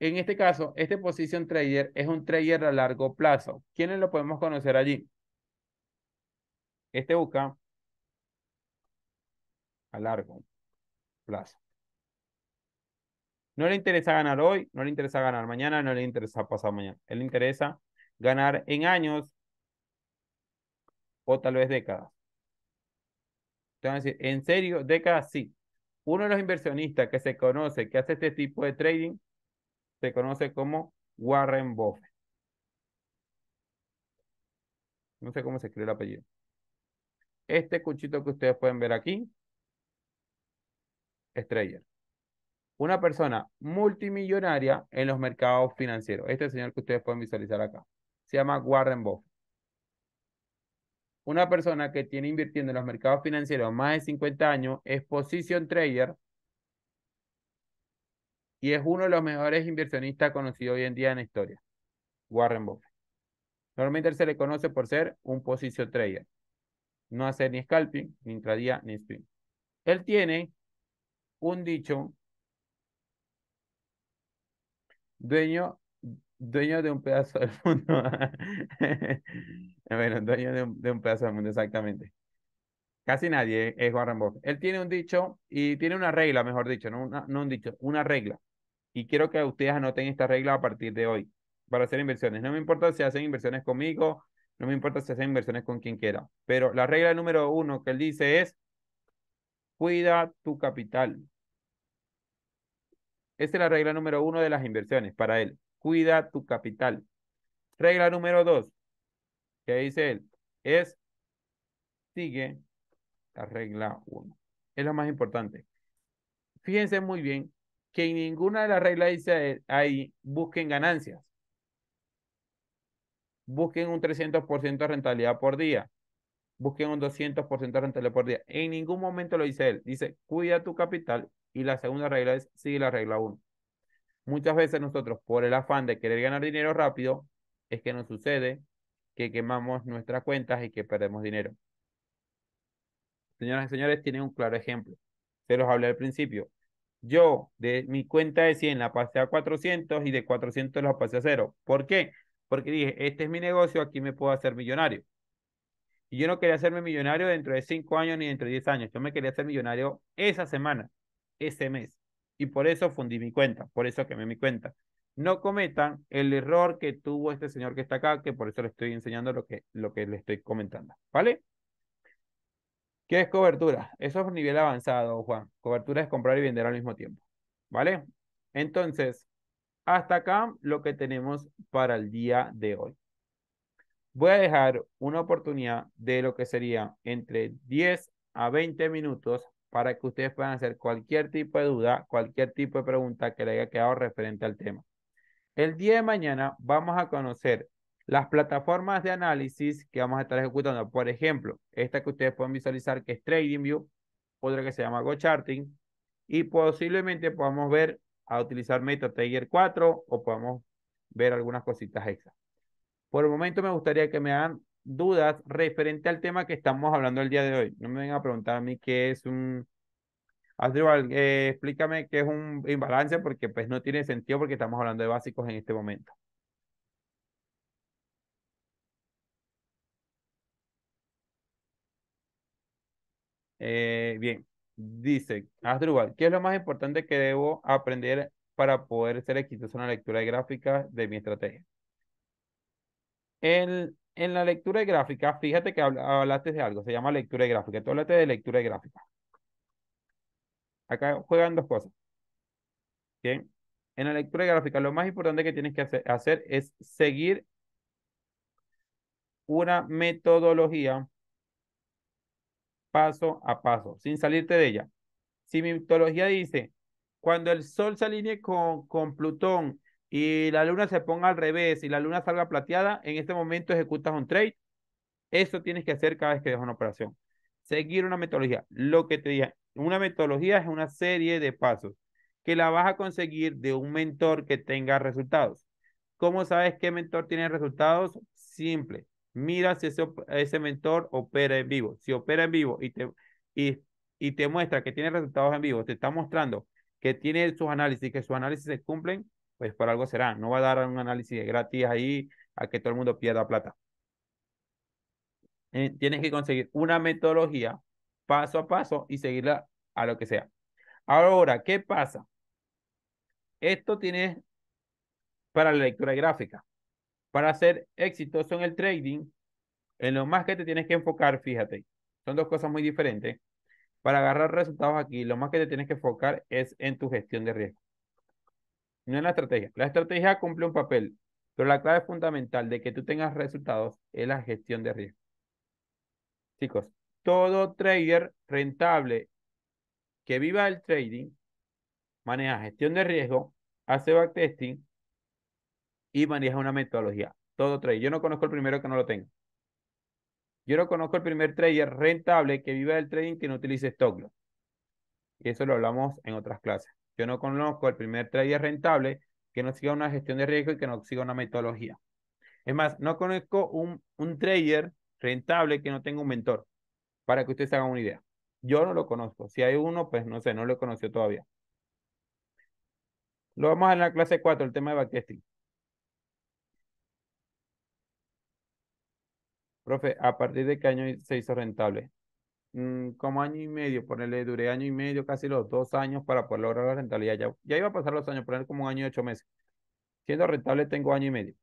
en este caso, este position trader es un trader a largo plazo. ¿Quiénes lo podemos conocer allí? Este busca a largo plazo. No le interesa ganar hoy, no le interesa ganar mañana, no le interesa pasar mañana. Él le interesa ganar en años o tal vez décadas. decir, en serio, décadas sí. Uno de los inversionistas que se conoce, que hace este tipo de trading, se conoce como Warren Buffett. No sé cómo se escribe el apellido. Este cuchito que ustedes pueden ver aquí, Estrella una persona multimillonaria en los mercados financieros. Este señor que ustedes pueden visualizar acá. Se llama Warren Buffett. Una persona que tiene invirtiendo en los mercados financieros más de 50 años es position trader y es uno de los mejores inversionistas conocidos hoy en día en la historia. Warren Buffett. Normalmente se le conoce por ser un position trader. No hacer ni scalping, ni intradía, ni swing. Él tiene un dicho dueño, dueño de un pedazo del mundo. bueno, dueño de un, de pedazo del mundo, exactamente. Casi nadie es Warren Buffett. Él tiene un dicho y tiene una regla, mejor dicho, no, una, no un dicho, una regla. Y quiero que ustedes anoten esta regla a partir de hoy para hacer inversiones. No me importa si hacen inversiones conmigo, no me importa si hacen inversiones con quien quiera. Pero la regla número uno que él dice es, cuida tu capital. Esta es la regla número uno de las inversiones para él. Cuida tu capital. Regla número dos, que dice él, es sigue la regla uno. Es lo más importante. Fíjense muy bien que en ninguna de las reglas dice ahí busquen ganancias. Busquen un 300% de rentabilidad por día. Busquen un 200% de rentabilidad por día. En ningún momento lo dice él. Dice, cuida tu capital y la segunda regla es sigue la regla 1. Muchas veces nosotros, por el afán de querer ganar dinero rápido, es que nos sucede que quemamos nuestras cuentas y que perdemos dinero. Señoras y señores, tienen un claro ejemplo. Se los hablé al principio. Yo de mi cuenta de 100 la pasé a 400 y de 400 la pasé a cero. ¿Por qué? Porque dije, este es mi negocio, aquí me puedo hacer millonario. Y yo no quería hacerme millonario dentro de 5 años ni dentro de 10 años. Yo me quería hacer millonario esa semana ese mes. Y por eso fundí mi cuenta, por eso quemé mi cuenta. No cometan el error que tuvo este señor que está acá, que por eso le estoy enseñando lo que, lo que le estoy comentando. ¿Vale? ¿Qué es cobertura? Eso es nivel avanzado, Juan. Cobertura es comprar y vender al mismo tiempo. ¿Vale? Entonces, hasta acá lo que tenemos para el día de hoy. Voy a dejar una oportunidad de lo que sería entre 10 a 20 minutos para que ustedes puedan hacer cualquier tipo de duda, cualquier tipo de pregunta que le haya quedado referente al tema. El día de mañana vamos a conocer las plataformas de análisis que vamos a estar ejecutando. Por ejemplo, esta que ustedes pueden visualizar que es TradingView, otra que se llama GoCharting y posiblemente podamos ver a utilizar MetaTrader 4 o podamos ver algunas cositas extra. Por el momento me gustaría que me hagan dudas referente al tema que estamos hablando el día de hoy. No me vengan a preguntar a mí qué es un... Adrián, eh, explícame qué es un imbalance porque pues no tiene sentido porque estamos hablando de básicos en este momento. Eh, bien, dice Adrubal, ¿qué es lo más importante que debo aprender para poder ser exitoso en la lectura de gráficas de mi estrategia? El en la lectura de gráfica, fíjate que hablaste de algo, se llama lectura de gráfica. Tú hablaste de lectura de gráfica. Acá juegan dos cosas. Bien. En la lectura de gráfica, lo más importante que tienes que hacer, es seguir una metodología paso a paso, sin salirte de ella. Si mi metodología dice, cuando el Sol se alinee con, con Plutón y la luna se ponga al revés y la luna salga plateada, en este momento ejecutas un trade. Eso tienes que hacer cada vez que dejas una operación. Seguir una metodología. Lo que te dije, una metodología es una serie de pasos que la vas a conseguir de un mentor que tenga resultados. ¿Cómo sabes qué mentor tiene resultados? Simple. Mira si ese, ese mentor opera en vivo. Si opera en vivo y te, y, y te muestra que tiene resultados en vivo, te está mostrando que tiene sus análisis, que sus análisis se cumplen, pues por algo será. No va a dar un análisis gratis ahí a que todo el mundo pierda plata. Eh, tienes que conseguir una metodología paso a paso y seguirla a lo que sea. Ahora, ¿qué pasa? Esto tienes para la lectura gráfica. Para ser exitoso en el trading, en lo más que te tienes que enfocar, fíjate, son dos cosas muy diferentes. Para agarrar resultados aquí, lo más que te tienes que enfocar es en tu gestión de riesgo no es la estrategia. La estrategia cumple un papel, pero la clave fundamental de que tú tengas resultados es la gestión de riesgo. Chicos, todo trader rentable que viva el trading maneja gestión de riesgo, hace backtesting y maneja una metodología. Todo trader. Yo no conozco el primero que no lo tenga. Yo no conozco el primer trader rentable que viva el trading que no utilice stock Y eso lo hablamos en otras clases. Yo no conozco el primer trader rentable que no siga una gestión de riesgo y que no siga una metodología. Es más, no conozco un, un trader rentable que no tenga un mentor, para que ustedes hagan una idea. Yo no lo conozco. Si hay uno, pues no sé, no lo conoció todavía. Lo vamos a ver en la clase 4, el tema de backtesting. Profe, ¿a partir de qué año se hizo rentable? Mm, como año y medio, ponerle, duré año y medio, casi los dos años para poder lograr la rentabilidad. Ya, ya iba a pasar los años, poner como un año y ocho meses. Siendo rentable tengo año y medio.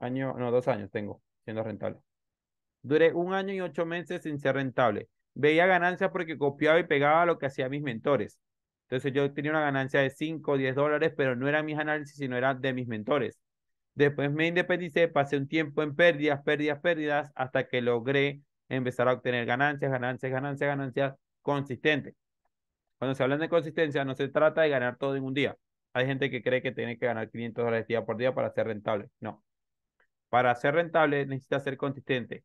Año, no, dos años tengo siendo rentable. Duré un año y ocho meses sin ser rentable. Veía ganancias porque copiaba y pegaba lo que hacían mis mentores. Entonces yo tenía una ganancia de cinco, o 10 dólares, pero no eran mis análisis, sino era de mis mentores. Después me independicé, pasé un tiempo en pérdidas, pérdidas, pérdidas, hasta que logré empezar a obtener ganancias, ganancias, ganancias, ganancias consistentes. Cuando se habla de consistencia, no se trata de ganar todo en un día. Hay gente que cree que tiene que ganar 500 dólares día por día para ser rentable. No. Para ser rentable necesita ser consistente.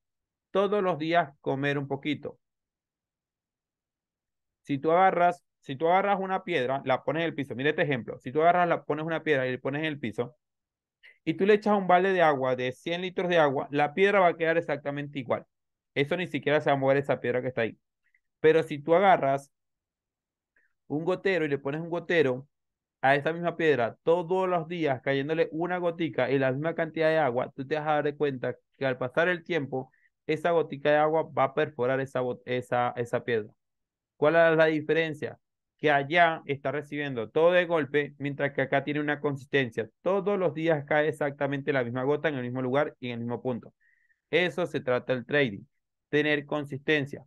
Todos los días comer un poquito. Si tú agarras, si tú agarras una piedra, la pones en el piso. Mira este ejemplo. Si tú agarras, la pones una piedra y le pones en el piso y tú le echas un balde de agua de 100 litros de agua, la piedra va a quedar exactamente igual. Eso ni siquiera se va a mover esa piedra que está ahí. Pero si tú agarras un gotero y le pones un gotero a esa misma piedra todos los días cayéndole una gotica y la misma cantidad de agua, tú te vas a dar cuenta que al pasar el tiempo, esa gotica de agua va a perforar esa, esa, esa piedra. ¿Cuál es la diferencia? Que allá está recibiendo todo de golpe, mientras que acá tiene una consistencia. Todos los días cae exactamente la misma gota en el mismo lugar y en el mismo punto. Eso se trata del trading tener consistencia.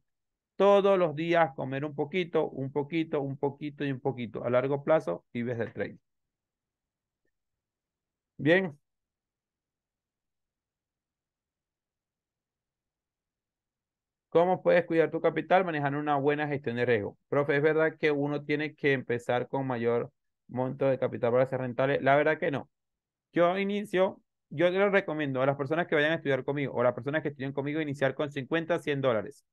Todos los días comer un poquito, un poquito, un poquito y un poquito. A largo plazo y ves el trading. Bien. ¿Cómo puedes cuidar tu capital manejando una buena gestión de riesgo? Profe, ¿es verdad que uno tiene que empezar con mayor monto de capital para ser rentable? La verdad que no. Yo inicio yo les recomiendo a las personas que vayan a estudiar conmigo o a las personas que estudian conmigo iniciar con 50, 100 dólares.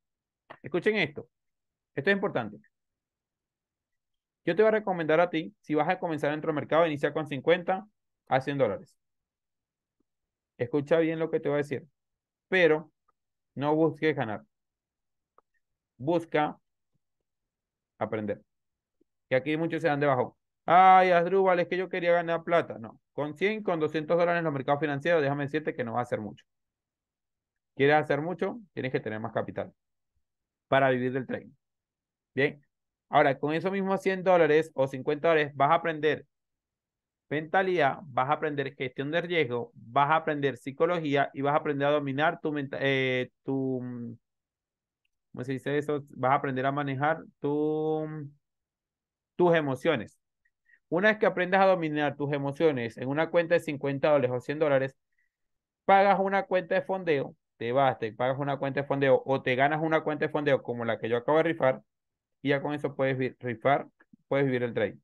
Escuchen esto. Esto es importante. Yo te voy a recomendar a ti, si vas a comenzar dentro del mercado, iniciar con 50 a 100 dólares. Escucha bien lo que te voy a decir, pero no busques ganar. Busca aprender. Y aquí muchos se dan debajo. Ay, Asdrúbal, es que yo quería ganar plata. No, con 100, con 200 dólares en los mercados financieros, déjame decirte que no va a hacer mucho. ¿Quieres hacer mucho? Tienes que tener más capital para vivir del trading. Bien. Ahora, con esos mismos 100 dólares o 50 dólares, vas a aprender mentalidad, vas a aprender gestión de riesgo, vas a aprender psicología y vas a aprender a dominar tu, eh, tu ¿cómo se dice eso? Vas a aprender a manejar tu, tus emociones. Una vez que aprendas a dominar tus emociones en una cuenta de 50 dólares o 100 dólares, pagas una cuenta de fondeo, te vas, te pagas una cuenta de fondeo o te ganas una cuenta de fondeo como la que yo acabo de rifar y ya con eso puedes rifar, puedes vivir el trade.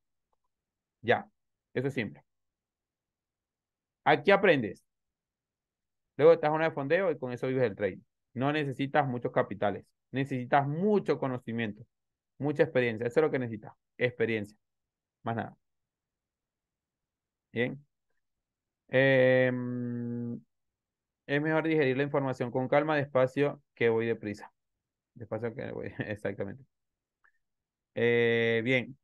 Ya, eso es simple. Aquí aprendes. Luego estás una de fondeo y con eso vives el trade. No necesitas muchos capitales, necesitas mucho conocimiento, mucha experiencia. Eso es lo que necesitas, experiencia. Más nada. Bien. Em, es mejor digerir la información con calma, despacio que voy deprisa. Despacio que voy, exactamente. Eh, bien.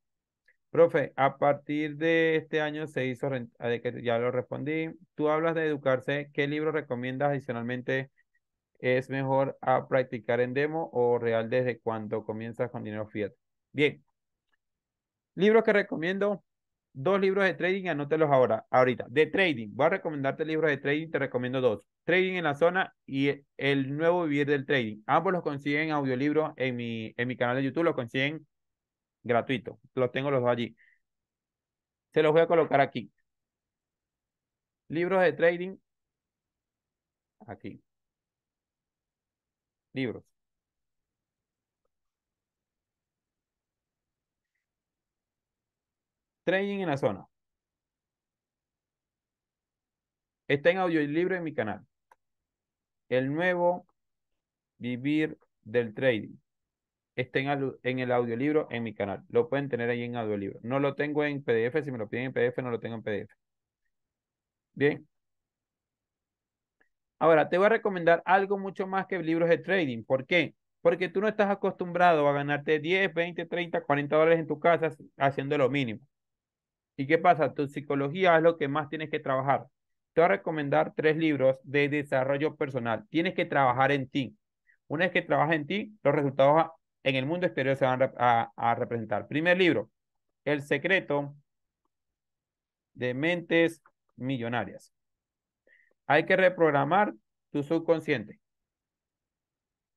Profe, a partir de este año se hizo, ah, de que ya lo respondí, tú hablas de educarse, ¿qué libro recomiendas adicionalmente? ¿Es mejor a practicar en demo o real desde cuando comienzas con dinero fiat? Bien, Libro que recomiendo, dos libros de trading, anótelos ahora, ahorita. De trading, voy a recomendarte libros de trading, te recomiendo dos. Trading en la zona y El nuevo vivir del trading. Ambos los consiguen audiolibros en mi, en mi canal de YouTube, los consiguen gratuito. Los tengo los dos allí. Se los voy a colocar aquí. Libros de trading. Aquí. Libros. trading en la zona. Está en audiolibro en mi canal. El nuevo vivir del trading. Está en, el audiolibro en mi canal. Lo pueden tener ahí en audiolibro. No lo tengo en PDF. Si me lo piden en PDF, no lo tengo en PDF. Bien. Ahora, te voy a recomendar algo mucho más que libros de trading. ¿Por qué? Porque tú no estás acostumbrado a ganarte 10, 20, 30, 40 dólares en tu casa haciendo lo mínimo. ¿Y qué pasa? Tu psicología es lo que más tienes que trabajar. Te voy a recomendar tres libros de desarrollo personal. Tienes que trabajar en ti. Una vez que trabajas en ti, los resultados en el mundo exterior se van a, representar. Primer libro, El secreto de mentes millonarias. Hay que reprogramar tu subconsciente.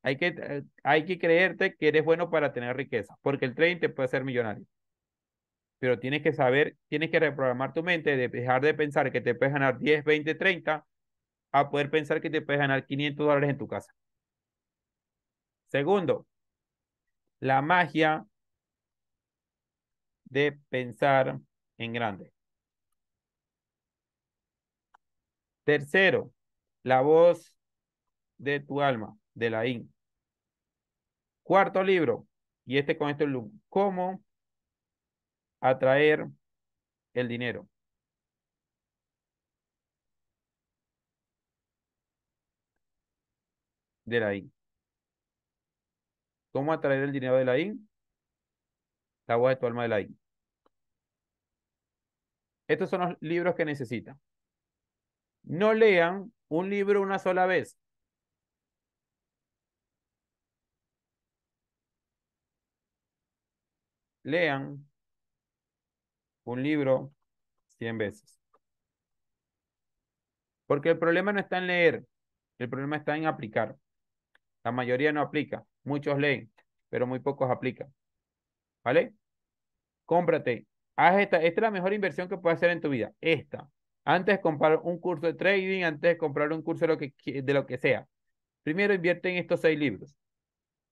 Hay que, eh, hay que creerte que eres bueno para tener riqueza, porque el trading te puede ser millonario pero tienes que saber, tienes que reprogramar tu mente, de dejar de pensar que te puedes ganar 10, 20, 30, a poder pensar que te puedes ganar 500 dólares en tu casa. Segundo, la magia de pensar en grande. Tercero, la voz de tu alma, de la IN. Cuarto libro, y este con este, ¿cómo atraer el dinero. De la IN. ¿Cómo atraer el dinero de la IN? La voz de tu alma de la IN. Estos son los libros que necesitan. No lean un libro una sola vez. Lean un libro 100 veces. Porque el problema no está en leer, el problema está en aplicar. La mayoría no aplica, muchos leen, pero muy pocos aplican. ¿Vale? Cómprate. Haz esta, esta es la mejor inversión que puedes hacer en tu vida. Esta. Antes de comprar un curso de trading, antes de comprar un curso de lo que, de lo que sea. Primero invierte en estos seis libros.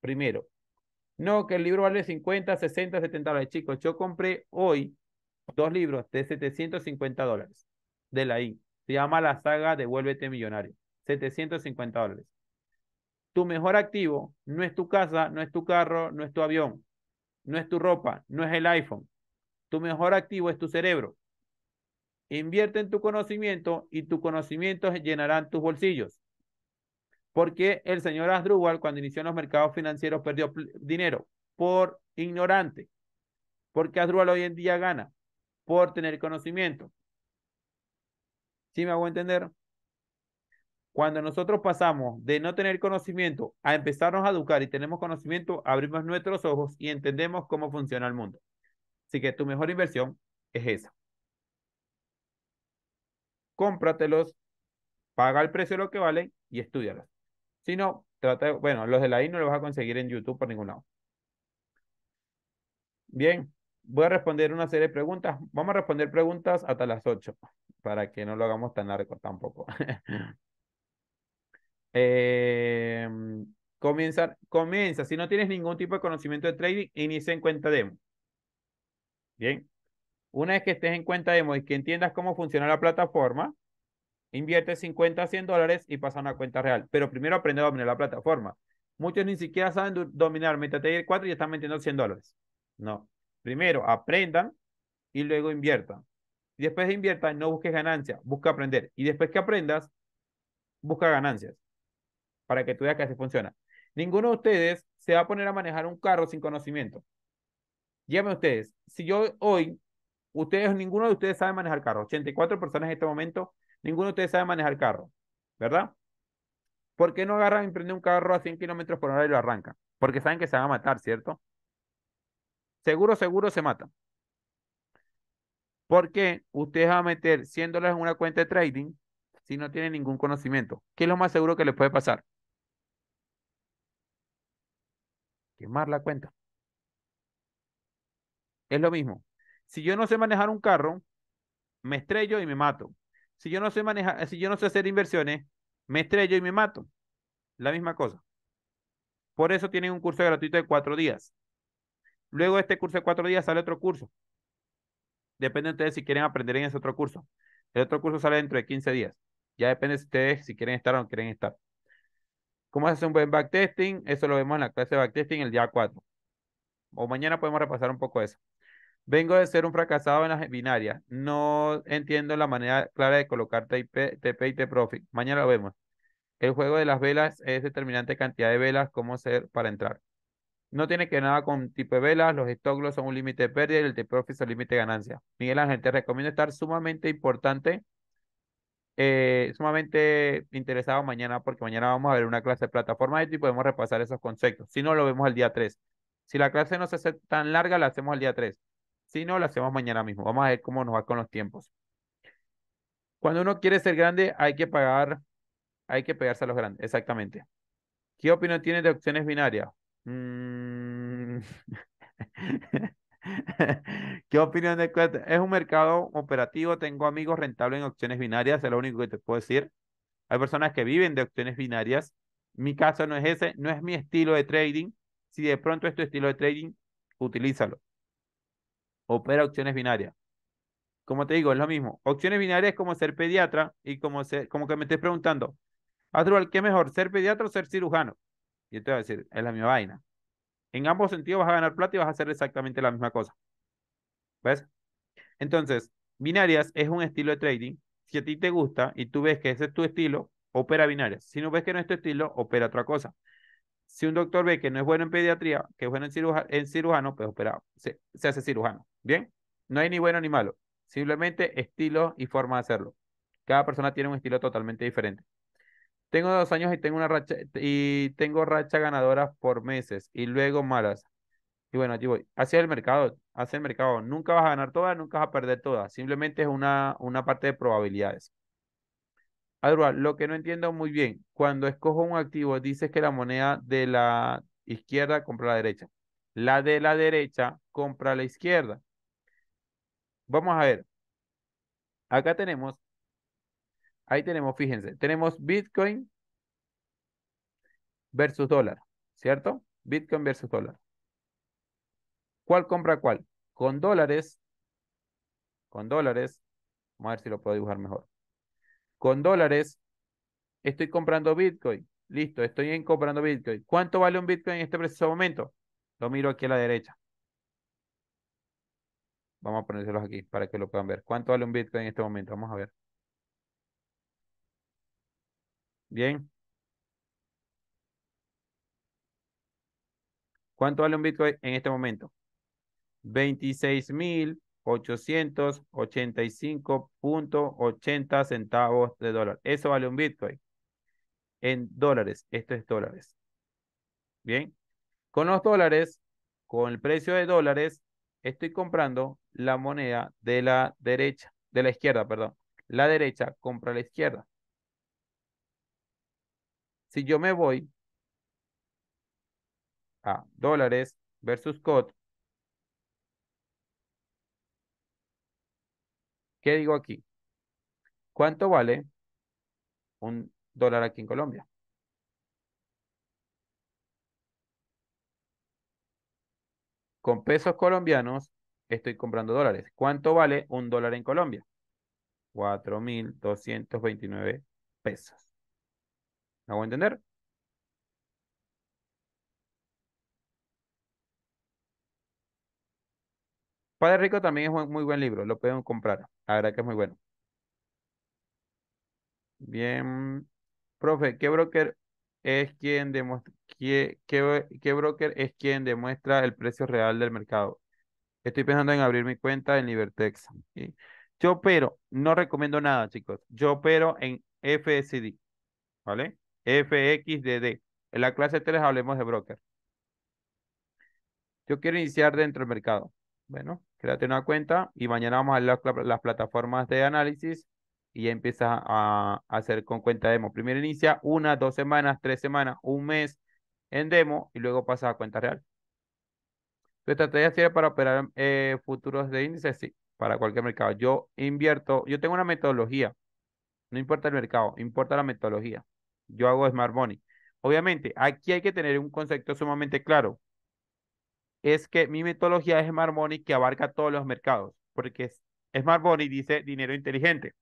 Primero. No, que el libro vale 50, 60, 70 dólares. Chicos, yo compré hoy dos libros de 750 dólares de la I. Se llama la saga Devuélvete Millonario. 750 dólares. Tu mejor activo no es tu casa, no es tu carro, no es tu avión, no es tu ropa, no es el iPhone. Tu mejor activo es tu cerebro. Invierte en tu conocimiento y tu conocimiento llenarán tus bolsillos. Porque el señor Asdrúbal, cuando inició en los mercados financieros, perdió dinero por ignorante. Porque Asdrúbal hoy en día gana por tener conocimiento. ¿Sí me hago entender? Cuando nosotros pasamos de no tener conocimiento a empezarnos a educar y tenemos conocimiento, abrimos nuestros ojos y entendemos cómo funciona el mundo. Así que tu mejor inversión es esa. Cómpratelos, paga el precio de lo que vale y estudialos. Si no, trata bueno, los de la I no los vas a conseguir en YouTube por ningún lado. Bien voy a responder una serie de preguntas. Vamos a responder preguntas hasta las 8 para que no lo hagamos tan largo tampoco. Eh, comienza, Si no tienes ningún tipo de conocimiento de trading, inicia en cuenta demo. Bien. Una vez que estés en cuenta demo y que entiendas cómo funciona la plataforma, invierte 50 a 100 dólares y pasa a una cuenta real. Pero primero aprende a dominar la plataforma. Muchos ni siquiera saben dominar MetaTrader 4 y están metiendo 100 dólares. No, Primero, aprendan y luego inviertan. después de inviertan, no busques ganancia, busca aprender. Y después que aprendas, busca ganancias. Para que tú veas que así funciona. Ninguno de ustedes se va a poner a manejar un carro sin conocimiento. Llévenme ustedes. Si yo hoy, ustedes, ninguno de ustedes sabe manejar carro. 84 personas en este momento, ninguno de ustedes sabe manejar carro. ¿Verdad? ¿Por qué no agarran y prenden un carro a 100 kilómetros por hora y lo arrancan? Porque saben que se van a matar, ¿cierto? seguro, seguro se mata, Porque ustedes van a meter 100 dólares en una cuenta de trading si no tienen ningún conocimiento. ¿Qué es lo más seguro que le puede pasar? Quemar la cuenta. Es lo mismo. Si yo no sé manejar un carro, me estrello y me mato. Si yo no sé manejar, si yo no sé hacer inversiones, me estrello y me mato. La misma cosa. Por eso tienen un curso gratuito de cuatro días. Luego de este curso de cuatro días sale otro curso. Depende de ustedes si quieren aprender en ese otro curso. El otro curso sale dentro de 15 días. Ya depende de ustedes si quieren estar o no quieren estar. ¿Cómo se hace un buen backtesting? Eso lo vemos en la clase de backtesting el día 4. O mañana podemos repasar un poco eso. Vengo de ser un fracasado en las binarias. No entiendo la manera clara de colocar TP, y T-Profit. Mañana lo vemos. El juego de las velas es determinante cantidad de velas, cómo hacer para entrar. No tiene que nada con tipo velas, los stop son un límite de pérdida y el take profit es un límite de ganancia. Miguel Ángel, te recomiendo estar sumamente importante, eh, sumamente interesado mañana, porque mañana vamos a ver una clase de plataforma y podemos repasar esos conceptos. Si no, lo vemos el día 3. Si la clase no se hace tan larga, la hacemos el día 3. Si no, la hacemos mañana mismo. Vamos a ver cómo nos va con los tiempos. Cuando uno quiere ser grande, hay que pagar, hay que pegarse a los grandes, exactamente. ¿Qué opinión tienes de opciones binarias? Mm. ¿Qué opinión de Es un mercado operativo. Tengo amigos rentables en opciones binarias. Es lo único que te puedo decir. Hay personas que viven de opciones binarias. Mi caso no es ese. No es mi estilo de trading. Si de pronto es tu estilo de trading, utilízalo. Opera opciones binarias. Como te digo, es lo mismo. Opciones binarias es como ser pediatra y como, ser, como que me estés preguntando, Adrual, ¿qué mejor? ¿Ser pediatra o ser cirujano? Yo te voy a decir, es la misma vaina. En ambos sentidos vas a ganar plata y vas a hacer exactamente la misma cosa. ¿Ves? Entonces, binarias es un estilo de trading. Si a ti te gusta y tú ves que ese es tu estilo, opera binarias. Si no ves que no es tu estilo, opera otra cosa. Si un doctor ve que no es bueno en pediatría, que es bueno en, cirujano, pues opera, se hace cirujano. ¿Bien? No hay ni bueno ni malo. Simplemente estilo y forma de hacerlo. Cada persona tiene un estilo totalmente diferente. Tengo dos años y tengo una racha y tengo racha ganadoras por meses y luego malas. Y bueno, allí voy. Hacia el mercado, hacia el mercado. Nunca vas a ganar todas, nunca vas a perder todas. Simplemente es una, una parte de probabilidades. Adrua, lo que no entiendo muy bien, cuando escojo un activo, dices que la moneda de la izquierda compra la derecha. La de la derecha compra la izquierda. Vamos a ver. Acá tenemos Ahí tenemos, fíjense, tenemos Bitcoin versus dólar, ¿cierto? Bitcoin versus dólar. ¿Cuál compra cuál? Con dólares, con dólares, vamos a ver si lo puedo dibujar mejor. Con dólares, estoy comprando Bitcoin. Listo, estoy en comprando Bitcoin. ¿Cuánto vale un Bitcoin en este preciso momento? Lo miro aquí a la derecha. Vamos a ponérselos aquí para que lo puedan ver. ¿Cuánto vale un Bitcoin en este momento? Vamos a ver. Bien. ¿Cuánto vale un Bitcoin en este momento? 26.885.80 centavos de dólar. Eso vale un Bitcoin. En dólares. Esto es dólares. Bien. Con los dólares, con el precio de dólares, estoy comprando la moneda de la derecha, de la izquierda, perdón. La derecha compra la izquierda. Si yo me voy a dólares versus COT, ¿qué digo aquí? ¿Cuánto vale un dólar aquí en Colombia? Con pesos colombianos estoy comprando dólares. ¿Cuánto vale un dólar en Colombia? 4.229 pesos. ¿Me hago entender? Padre Rico también es un muy buen libro, lo pueden comprar. La verdad que es muy bueno. Bien. Profe, ¿qué broker es quien demuestra, broker es quien demuestra el precio real del mercado? Estoy pensando en abrir mi cuenta en Libertex. Yo pero no recomiendo nada, chicos. Yo pero en FSD. ¿Vale? FXDD. En la clase 3 hablemos de broker. Yo quiero iniciar dentro del mercado. Bueno, créate una cuenta y mañana vamos a las, plataformas de análisis y ya empiezas a, hacer con cuenta demo. Primero inicia una, dos semanas, tres semanas, un mes en demo y luego pasa a cuenta real. ¿Tu estrategia sirve para operar eh, futuros de índices? Sí, para cualquier mercado. Yo invierto, yo tengo una metodología. No importa el mercado, importa la metodología yo hago smart money. Obviamente, aquí hay que tener un concepto sumamente claro. Es que mi metodología es smart money que abarca todos los mercados, porque smart money dice dinero inteligente.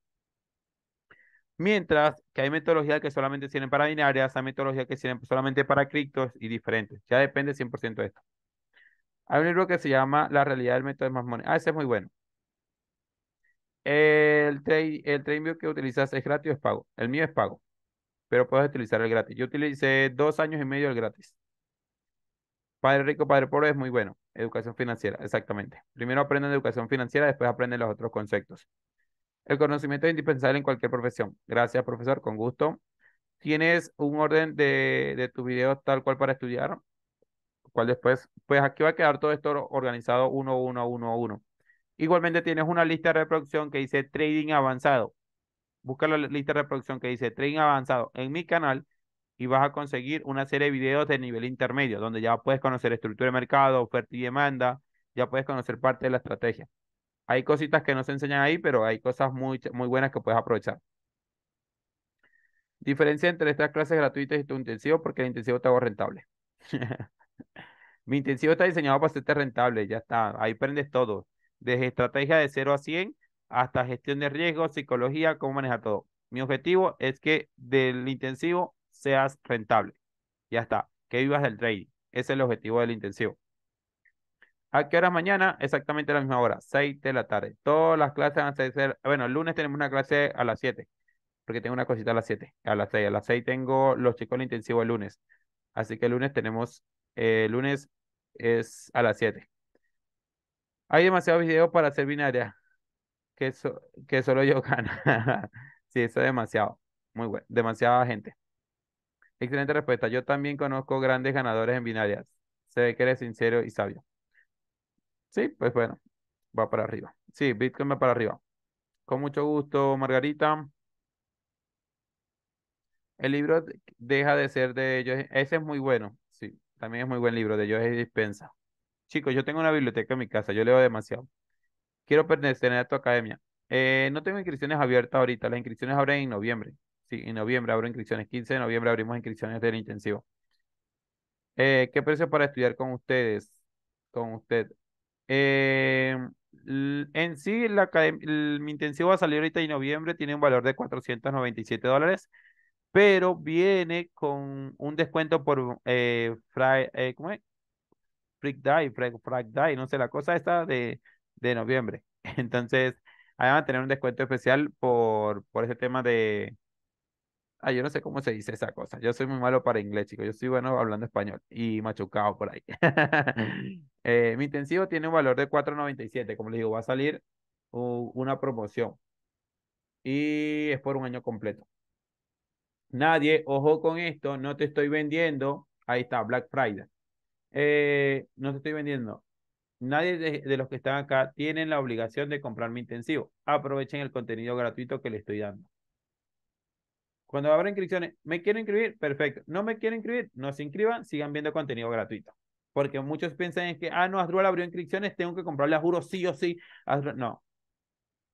Mientras que hay metodologías que solamente sirven para binarias, hay metodologías que sirven solamente para criptos y diferentes. Ya depende 100% de esto. Hay un libro que se llama La realidad del método de Smart Money. Ah, ese es muy bueno. El, trade, el que utilizas es gratis o es pago. El mío es pago pero puedes utilizar el gratis. Yo utilicé dos años y medio el gratis. Padre rico, padre pobre es muy bueno. Educación financiera, exactamente. Primero aprenden educación financiera, después aprenden los otros conceptos. El conocimiento es indispensable en cualquier profesión. Gracias, profesor, con gusto. ¿Tienes un orden de, de tus videos tal cual para estudiar? ¿Cuál después? Pues aquí va a quedar todo esto organizado uno, uno, uno, uno. Igualmente tienes una lista de reproducción que dice trading avanzado busca la lista de reproducción que dice Trading Avanzado en mi canal y vas a conseguir una serie de videos de nivel intermedio, donde ya puedes conocer estructura de mercado, oferta y demanda, ya puedes conocer parte de la estrategia. Hay cositas que no se enseñan ahí, pero hay cosas muy, muy buenas que puedes aprovechar. Diferencia entre estas clases gratuitas y tu intensivo, porque el intensivo te hago rentable. Mi intensivo está diseñado para hacerte rentable, ya está. Ahí aprendes todo. Desde estrategia de 0 a 100 hasta gestión de riesgos, psicología, cómo manejar todo. Mi objetivo es que del intensivo seas rentable. Ya está, que vivas del trading. Ese es el objetivo del intensivo. ¿A qué hora mañana? Exactamente a la misma hora, 6 de la tarde. Todas las clases van a ser, bueno, el lunes tenemos una clase a las 7, porque tengo una cosita a las 7, a las 6. A las 6 tengo los chicos del intensivo el lunes. Así que el lunes tenemos, eh, el lunes es a las 7. Hay demasiados videos para hacer binaria que, que solo yo gano. sí, eso es demasiado. Muy bueno, demasiada gente. Excelente respuesta. Yo también conozco grandes ganadores en binarias. Se ve que eres sincero y sabio. Sí, pues bueno, va para arriba. Sí, Bitcoin va para arriba. Con mucho gusto, Margarita. El libro deja de ser de ellos. Ese es muy bueno. Sí, también es muy buen libro de ellos. Dispensa. Chicos, yo tengo una biblioteca en mi casa. Yo leo demasiado. Quiero pertenecer a tu academia. Eh, no tengo inscripciones abiertas ahorita. Las inscripciones abren en noviembre. Sí, en noviembre abro inscripciones. 15 de noviembre abrimos inscripciones del intensivo. Eh, ¿Qué precio para estudiar con ustedes? Con usted. Eh, en sí, la el, mi intensivo va a salir ahorita en noviembre. Tiene un valor de 497 dólares. Pero viene con un descuento por ¿cómo es? Freak Die, Die, no sé, la cosa esta de de noviembre. Entonces, ahí van a tener un descuento especial por, por ese tema de... Ah, yo no sé cómo se dice esa cosa. Yo soy muy malo para inglés, chicos. Yo soy bueno hablando español y machucado por ahí. Mm. Eh, mi intensivo tiene un valor de 4.97. Como les digo, va a salir una promoción. Y es por un año completo. Nadie, ojo con esto, no te estoy vendiendo. Ahí está, Black Friday. Eh, no te estoy vendiendo Nadie de, los que están acá tienen la obligación de comprar mi intensivo. Aprovechen el contenido gratuito que le estoy dando. Cuando abran inscripciones, ¿me quiero inscribir? Perfecto. ¿No me quiero inscribir? No se inscriban, sigan viendo contenido gratuito. Porque muchos piensan que, ah, no, Azrual abrió inscripciones, tengo que comprarle a juro sí o sí. no.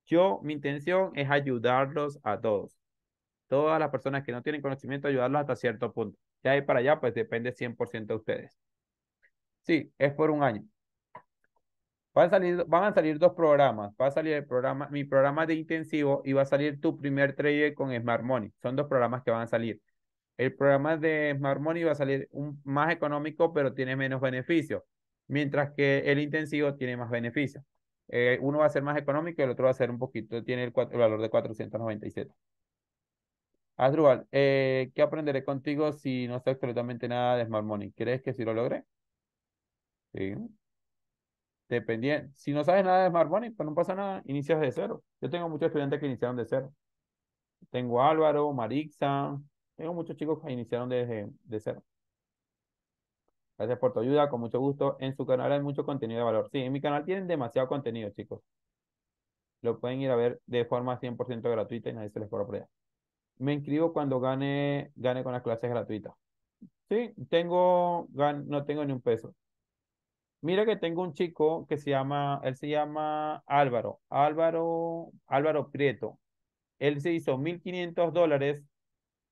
Yo, mi intención es ayudarlos a todos. Todas las personas que no tienen conocimiento, ayudarlos hasta cierto punto. Ya ahí para allá, pues depende 100% de ustedes. Sí, es por un año. Van a, salir, van a salir dos programas. Va a salir el programa, mi programa de intensivo y va a salir tu primer trader con Smart Money. Son dos programas que van a salir. El programa de Smart Money va a salir un, más económico, pero tiene menos beneficios, mientras que el intensivo tiene más beneficios. Eh, uno va a ser más económico y el otro va a ser un poquito, tiene el, valor de 497. Adrual, eh, ¿qué aprenderé contigo si no sé absolutamente nada de Smart Money? ¿Crees que si sí lo logré? Sí dependiendo, si no sabes nada de Smart Money, pues no pasa nada, inicias de cero. Yo tengo muchos estudiantes que iniciaron de cero. Tengo Álvaro, Marixa, tengo muchos chicos que iniciaron desde de cero. Gracias por tu ayuda, con mucho gusto. En su canal hay mucho contenido de valor. Sí, en mi canal tienen demasiado contenido, chicos. Lo pueden ir a ver de forma 100% gratuita y nadie se les cobra por Me inscribo cuando gane, gane con las clases gratuitas. Sí, tengo, gan, no tengo ni un peso. Mira que tengo un chico que se llama, él se llama Álvaro, Álvaro, Álvaro Prieto. Él se hizo 1.500 dólares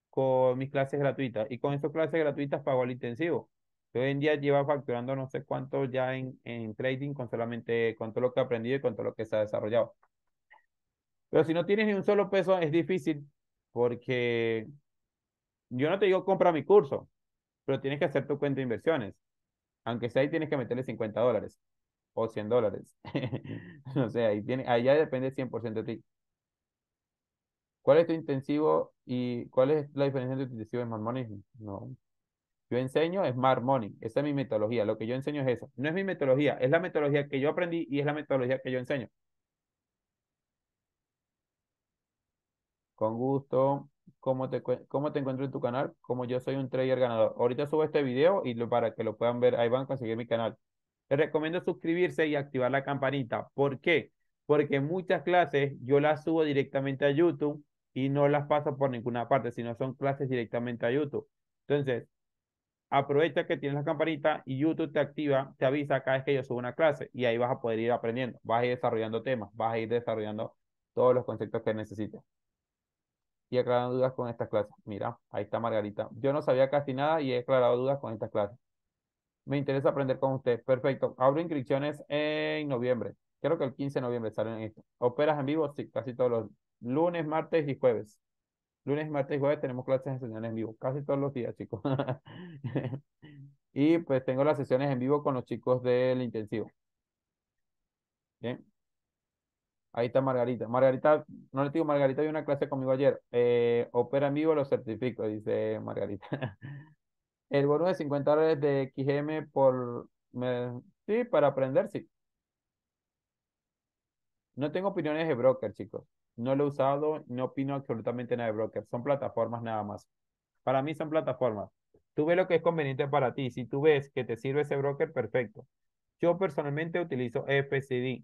con mis clases gratuitas y con esas clases gratuitas pagó el intensivo. Hoy en día lleva facturando no sé cuánto ya en, en trading con solamente con todo lo que ha aprendido y con todo lo que se ha desarrollado. Pero si no tienes ni un solo peso es difícil porque yo no te digo compra mi curso, pero tienes que hacer tu cuenta de inversiones. Aunque sea ahí tienes que meterle 50 dólares o 100 dólares. no sé, ahí, tiene, depende 100% de ti. ¿Cuál es tu intensivo y cuál es la diferencia entre tu intensivo y smart money? No. Yo enseño smart money. Esa es mi metodología. Lo que yo enseño es eso. No es mi metodología, es la metodología que yo aprendí y es la metodología que yo enseño. Con gusto cómo te, encuentro en tu canal, como yo soy un trader ganador. Ahorita subo este video y para que lo puedan ver, ahí van a conseguir mi canal. Les recomiendo suscribirse y activar la campanita. ¿Por qué? Porque muchas clases yo las subo directamente a YouTube y no las paso por ninguna parte, sino son clases directamente a YouTube. Entonces, aprovecha que tienes la campanita y YouTube te activa, te avisa cada vez que yo subo una clase y ahí vas a poder ir aprendiendo, vas a ir desarrollando temas, vas a ir desarrollando todos los conceptos que necesites y aclarando dudas con estas clases. Mira, ahí está Margarita. Yo no sabía casi nada y he aclarado dudas con estas clases. Me interesa aprender con usted. Perfecto. Abro inscripciones en noviembre. Creo que el 15 de noviembre salen esto. ¿Operas en vivo? Sí, casi todos los lunes, martes y jueves. Lunes, martes y jueves tenemos clases de en en vivo. Casi todos los días, chicos. y pues tengo las sesiones en vivo con los chicos del intensivo. Bien. Ahí está Margarita. Margarita, no le digo Margarita, hay una clase conmigo ayer. Eh, opera en vivo, lo certifico, dice Margarita. El bono de 50 dólares de XM por... sí, para aprender, sí. No tengo opiniones de broker, chicos. No lo he usado, no opino absolutamente nada de broker. Son plataformas nada más. Para mí son plataformas. Tú ves lo que es conveniente para ti. Si tú ves que te sirve ese broker, perfecto. Yo personalmente utilizo FCD.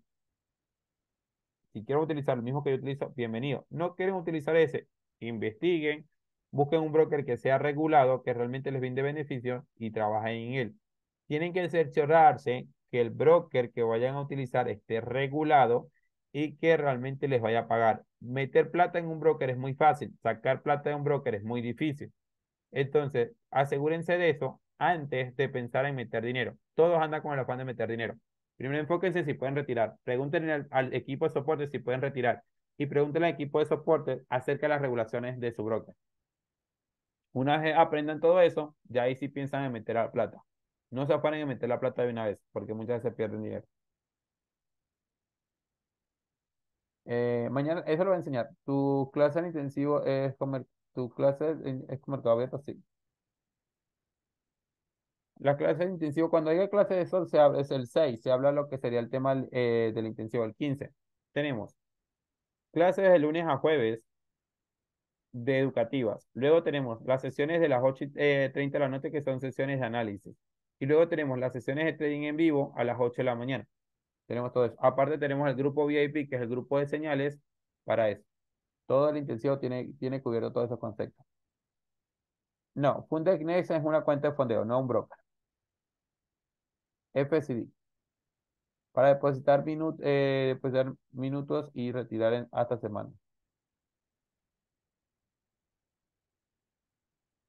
Si quieren utilizar lo mismo que yo utilizo, bienvenido. No quieren utilizar ese, investiguen, busquen un broker que sea regulado, que realmente les brinde beneficios y trabajen en él. Tienen que cerciorarse que el broker que vayan a utilizar esté regulado y que realmente les vaya a pagar. Meter plata en un broker es muy fácil, sacar plata de un broker es muy difícil. Entonces, asegúrense de eso antes de pensar en meter dinero. Todos andan con el afán de meter dinero. Primero enfóquense si pueden retirar. Pregúntenle al, equipo de soporte si pueden retirar. Y pregúntenle al equipo de soporte acerca de las regulaciones de su broker. Una vez aprendan todo eso, ya ahí sí piensan en meter la plata. No se aparen en meter la plata de una vez, porque muchas veces pierden dinero. Eh, mañana, eso lo voy a enseñar. Tu clase en intensivo es comer, tu clase es, es abierto, sí. Las clases de intensivo, cuando hay clases de sol, se abre es el 6, se habla lo que sería el tema eh, del intensivo, el 15. Tenemos clases de lunes a jueves de educativas. Luego tenemos las sesiones de las 8.30 eh, de la noche, que son sesiones de análisis. Y luego tenemos las sesiones de trading en vivo a las 8 de la mañana. Tenemos todo eso. Aparte tenemos el grupo VIP, que es el grupo de señales para eso. Todo el intensivo tiene, tiene cubierto todos esos conceptos. No, Fundex Next es una cuenta de fondeo, no un broker. FCD. Para eh, depositar, minutos y retirar hasta semana.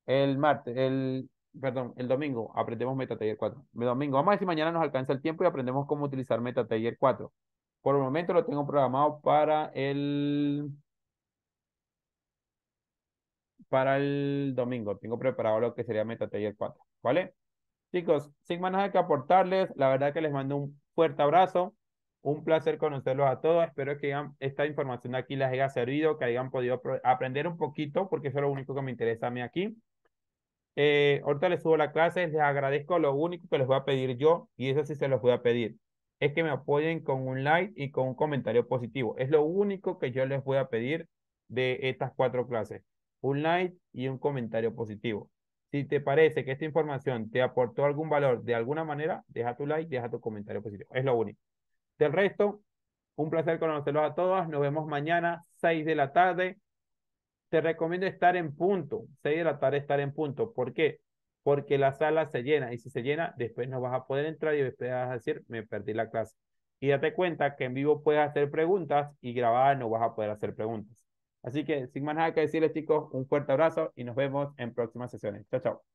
El martes, el, perdón, el domingo aprendemos MetaTaller 4. El domingo, vamos a ver si mañana nos alcanza el tiempo y aprendemos cómo utilizar MetaTaller 4. Por el momento lo tengo programado para el para el domingo. Tengo preparado lo que sería MetaTayer 4, ¿vale? Chicos, sin más nada que aportarles, la verdad que les mando un fuerte abrazo. Un placer conocerlos a todos. Espero que esta información aquí les haya servido, que hayan podido aprender un poquito, porque eso es lo único que me interesa a mí aquí. Eh, ahorita les subo la clase, les agradezco. Lo único que les voy a pedir yo, y eso sí se los voy a pedir, es que me apoyen con un like y con un comentario positivo. Es lo único que yo les voy a pedir de estas cuatro clases. Un like y un comentario positivo. Si te parece que esta información te aportó algún valor de alguna manera, deja tu like, deja tu comentario positivo. Es lo único. Del resto, un placer conocerlos a todos. Nos vemos mañana, 6 de la tarde. Te recomiendo estar en punto. 6 de la tarde estar en punto. ¿Por qué? Porque la sala se llena y si se llena, después no vas a poder entrar y después vas a decir, me perdí la clase. Y date cuenta que en vivo puedes hacer preguntas y grabada no vas a poder hacer preguntas. Así que sin más nada que decirles chicos, un fuerte abrazo y nos vemos en próximas sesiones. Chao, chao.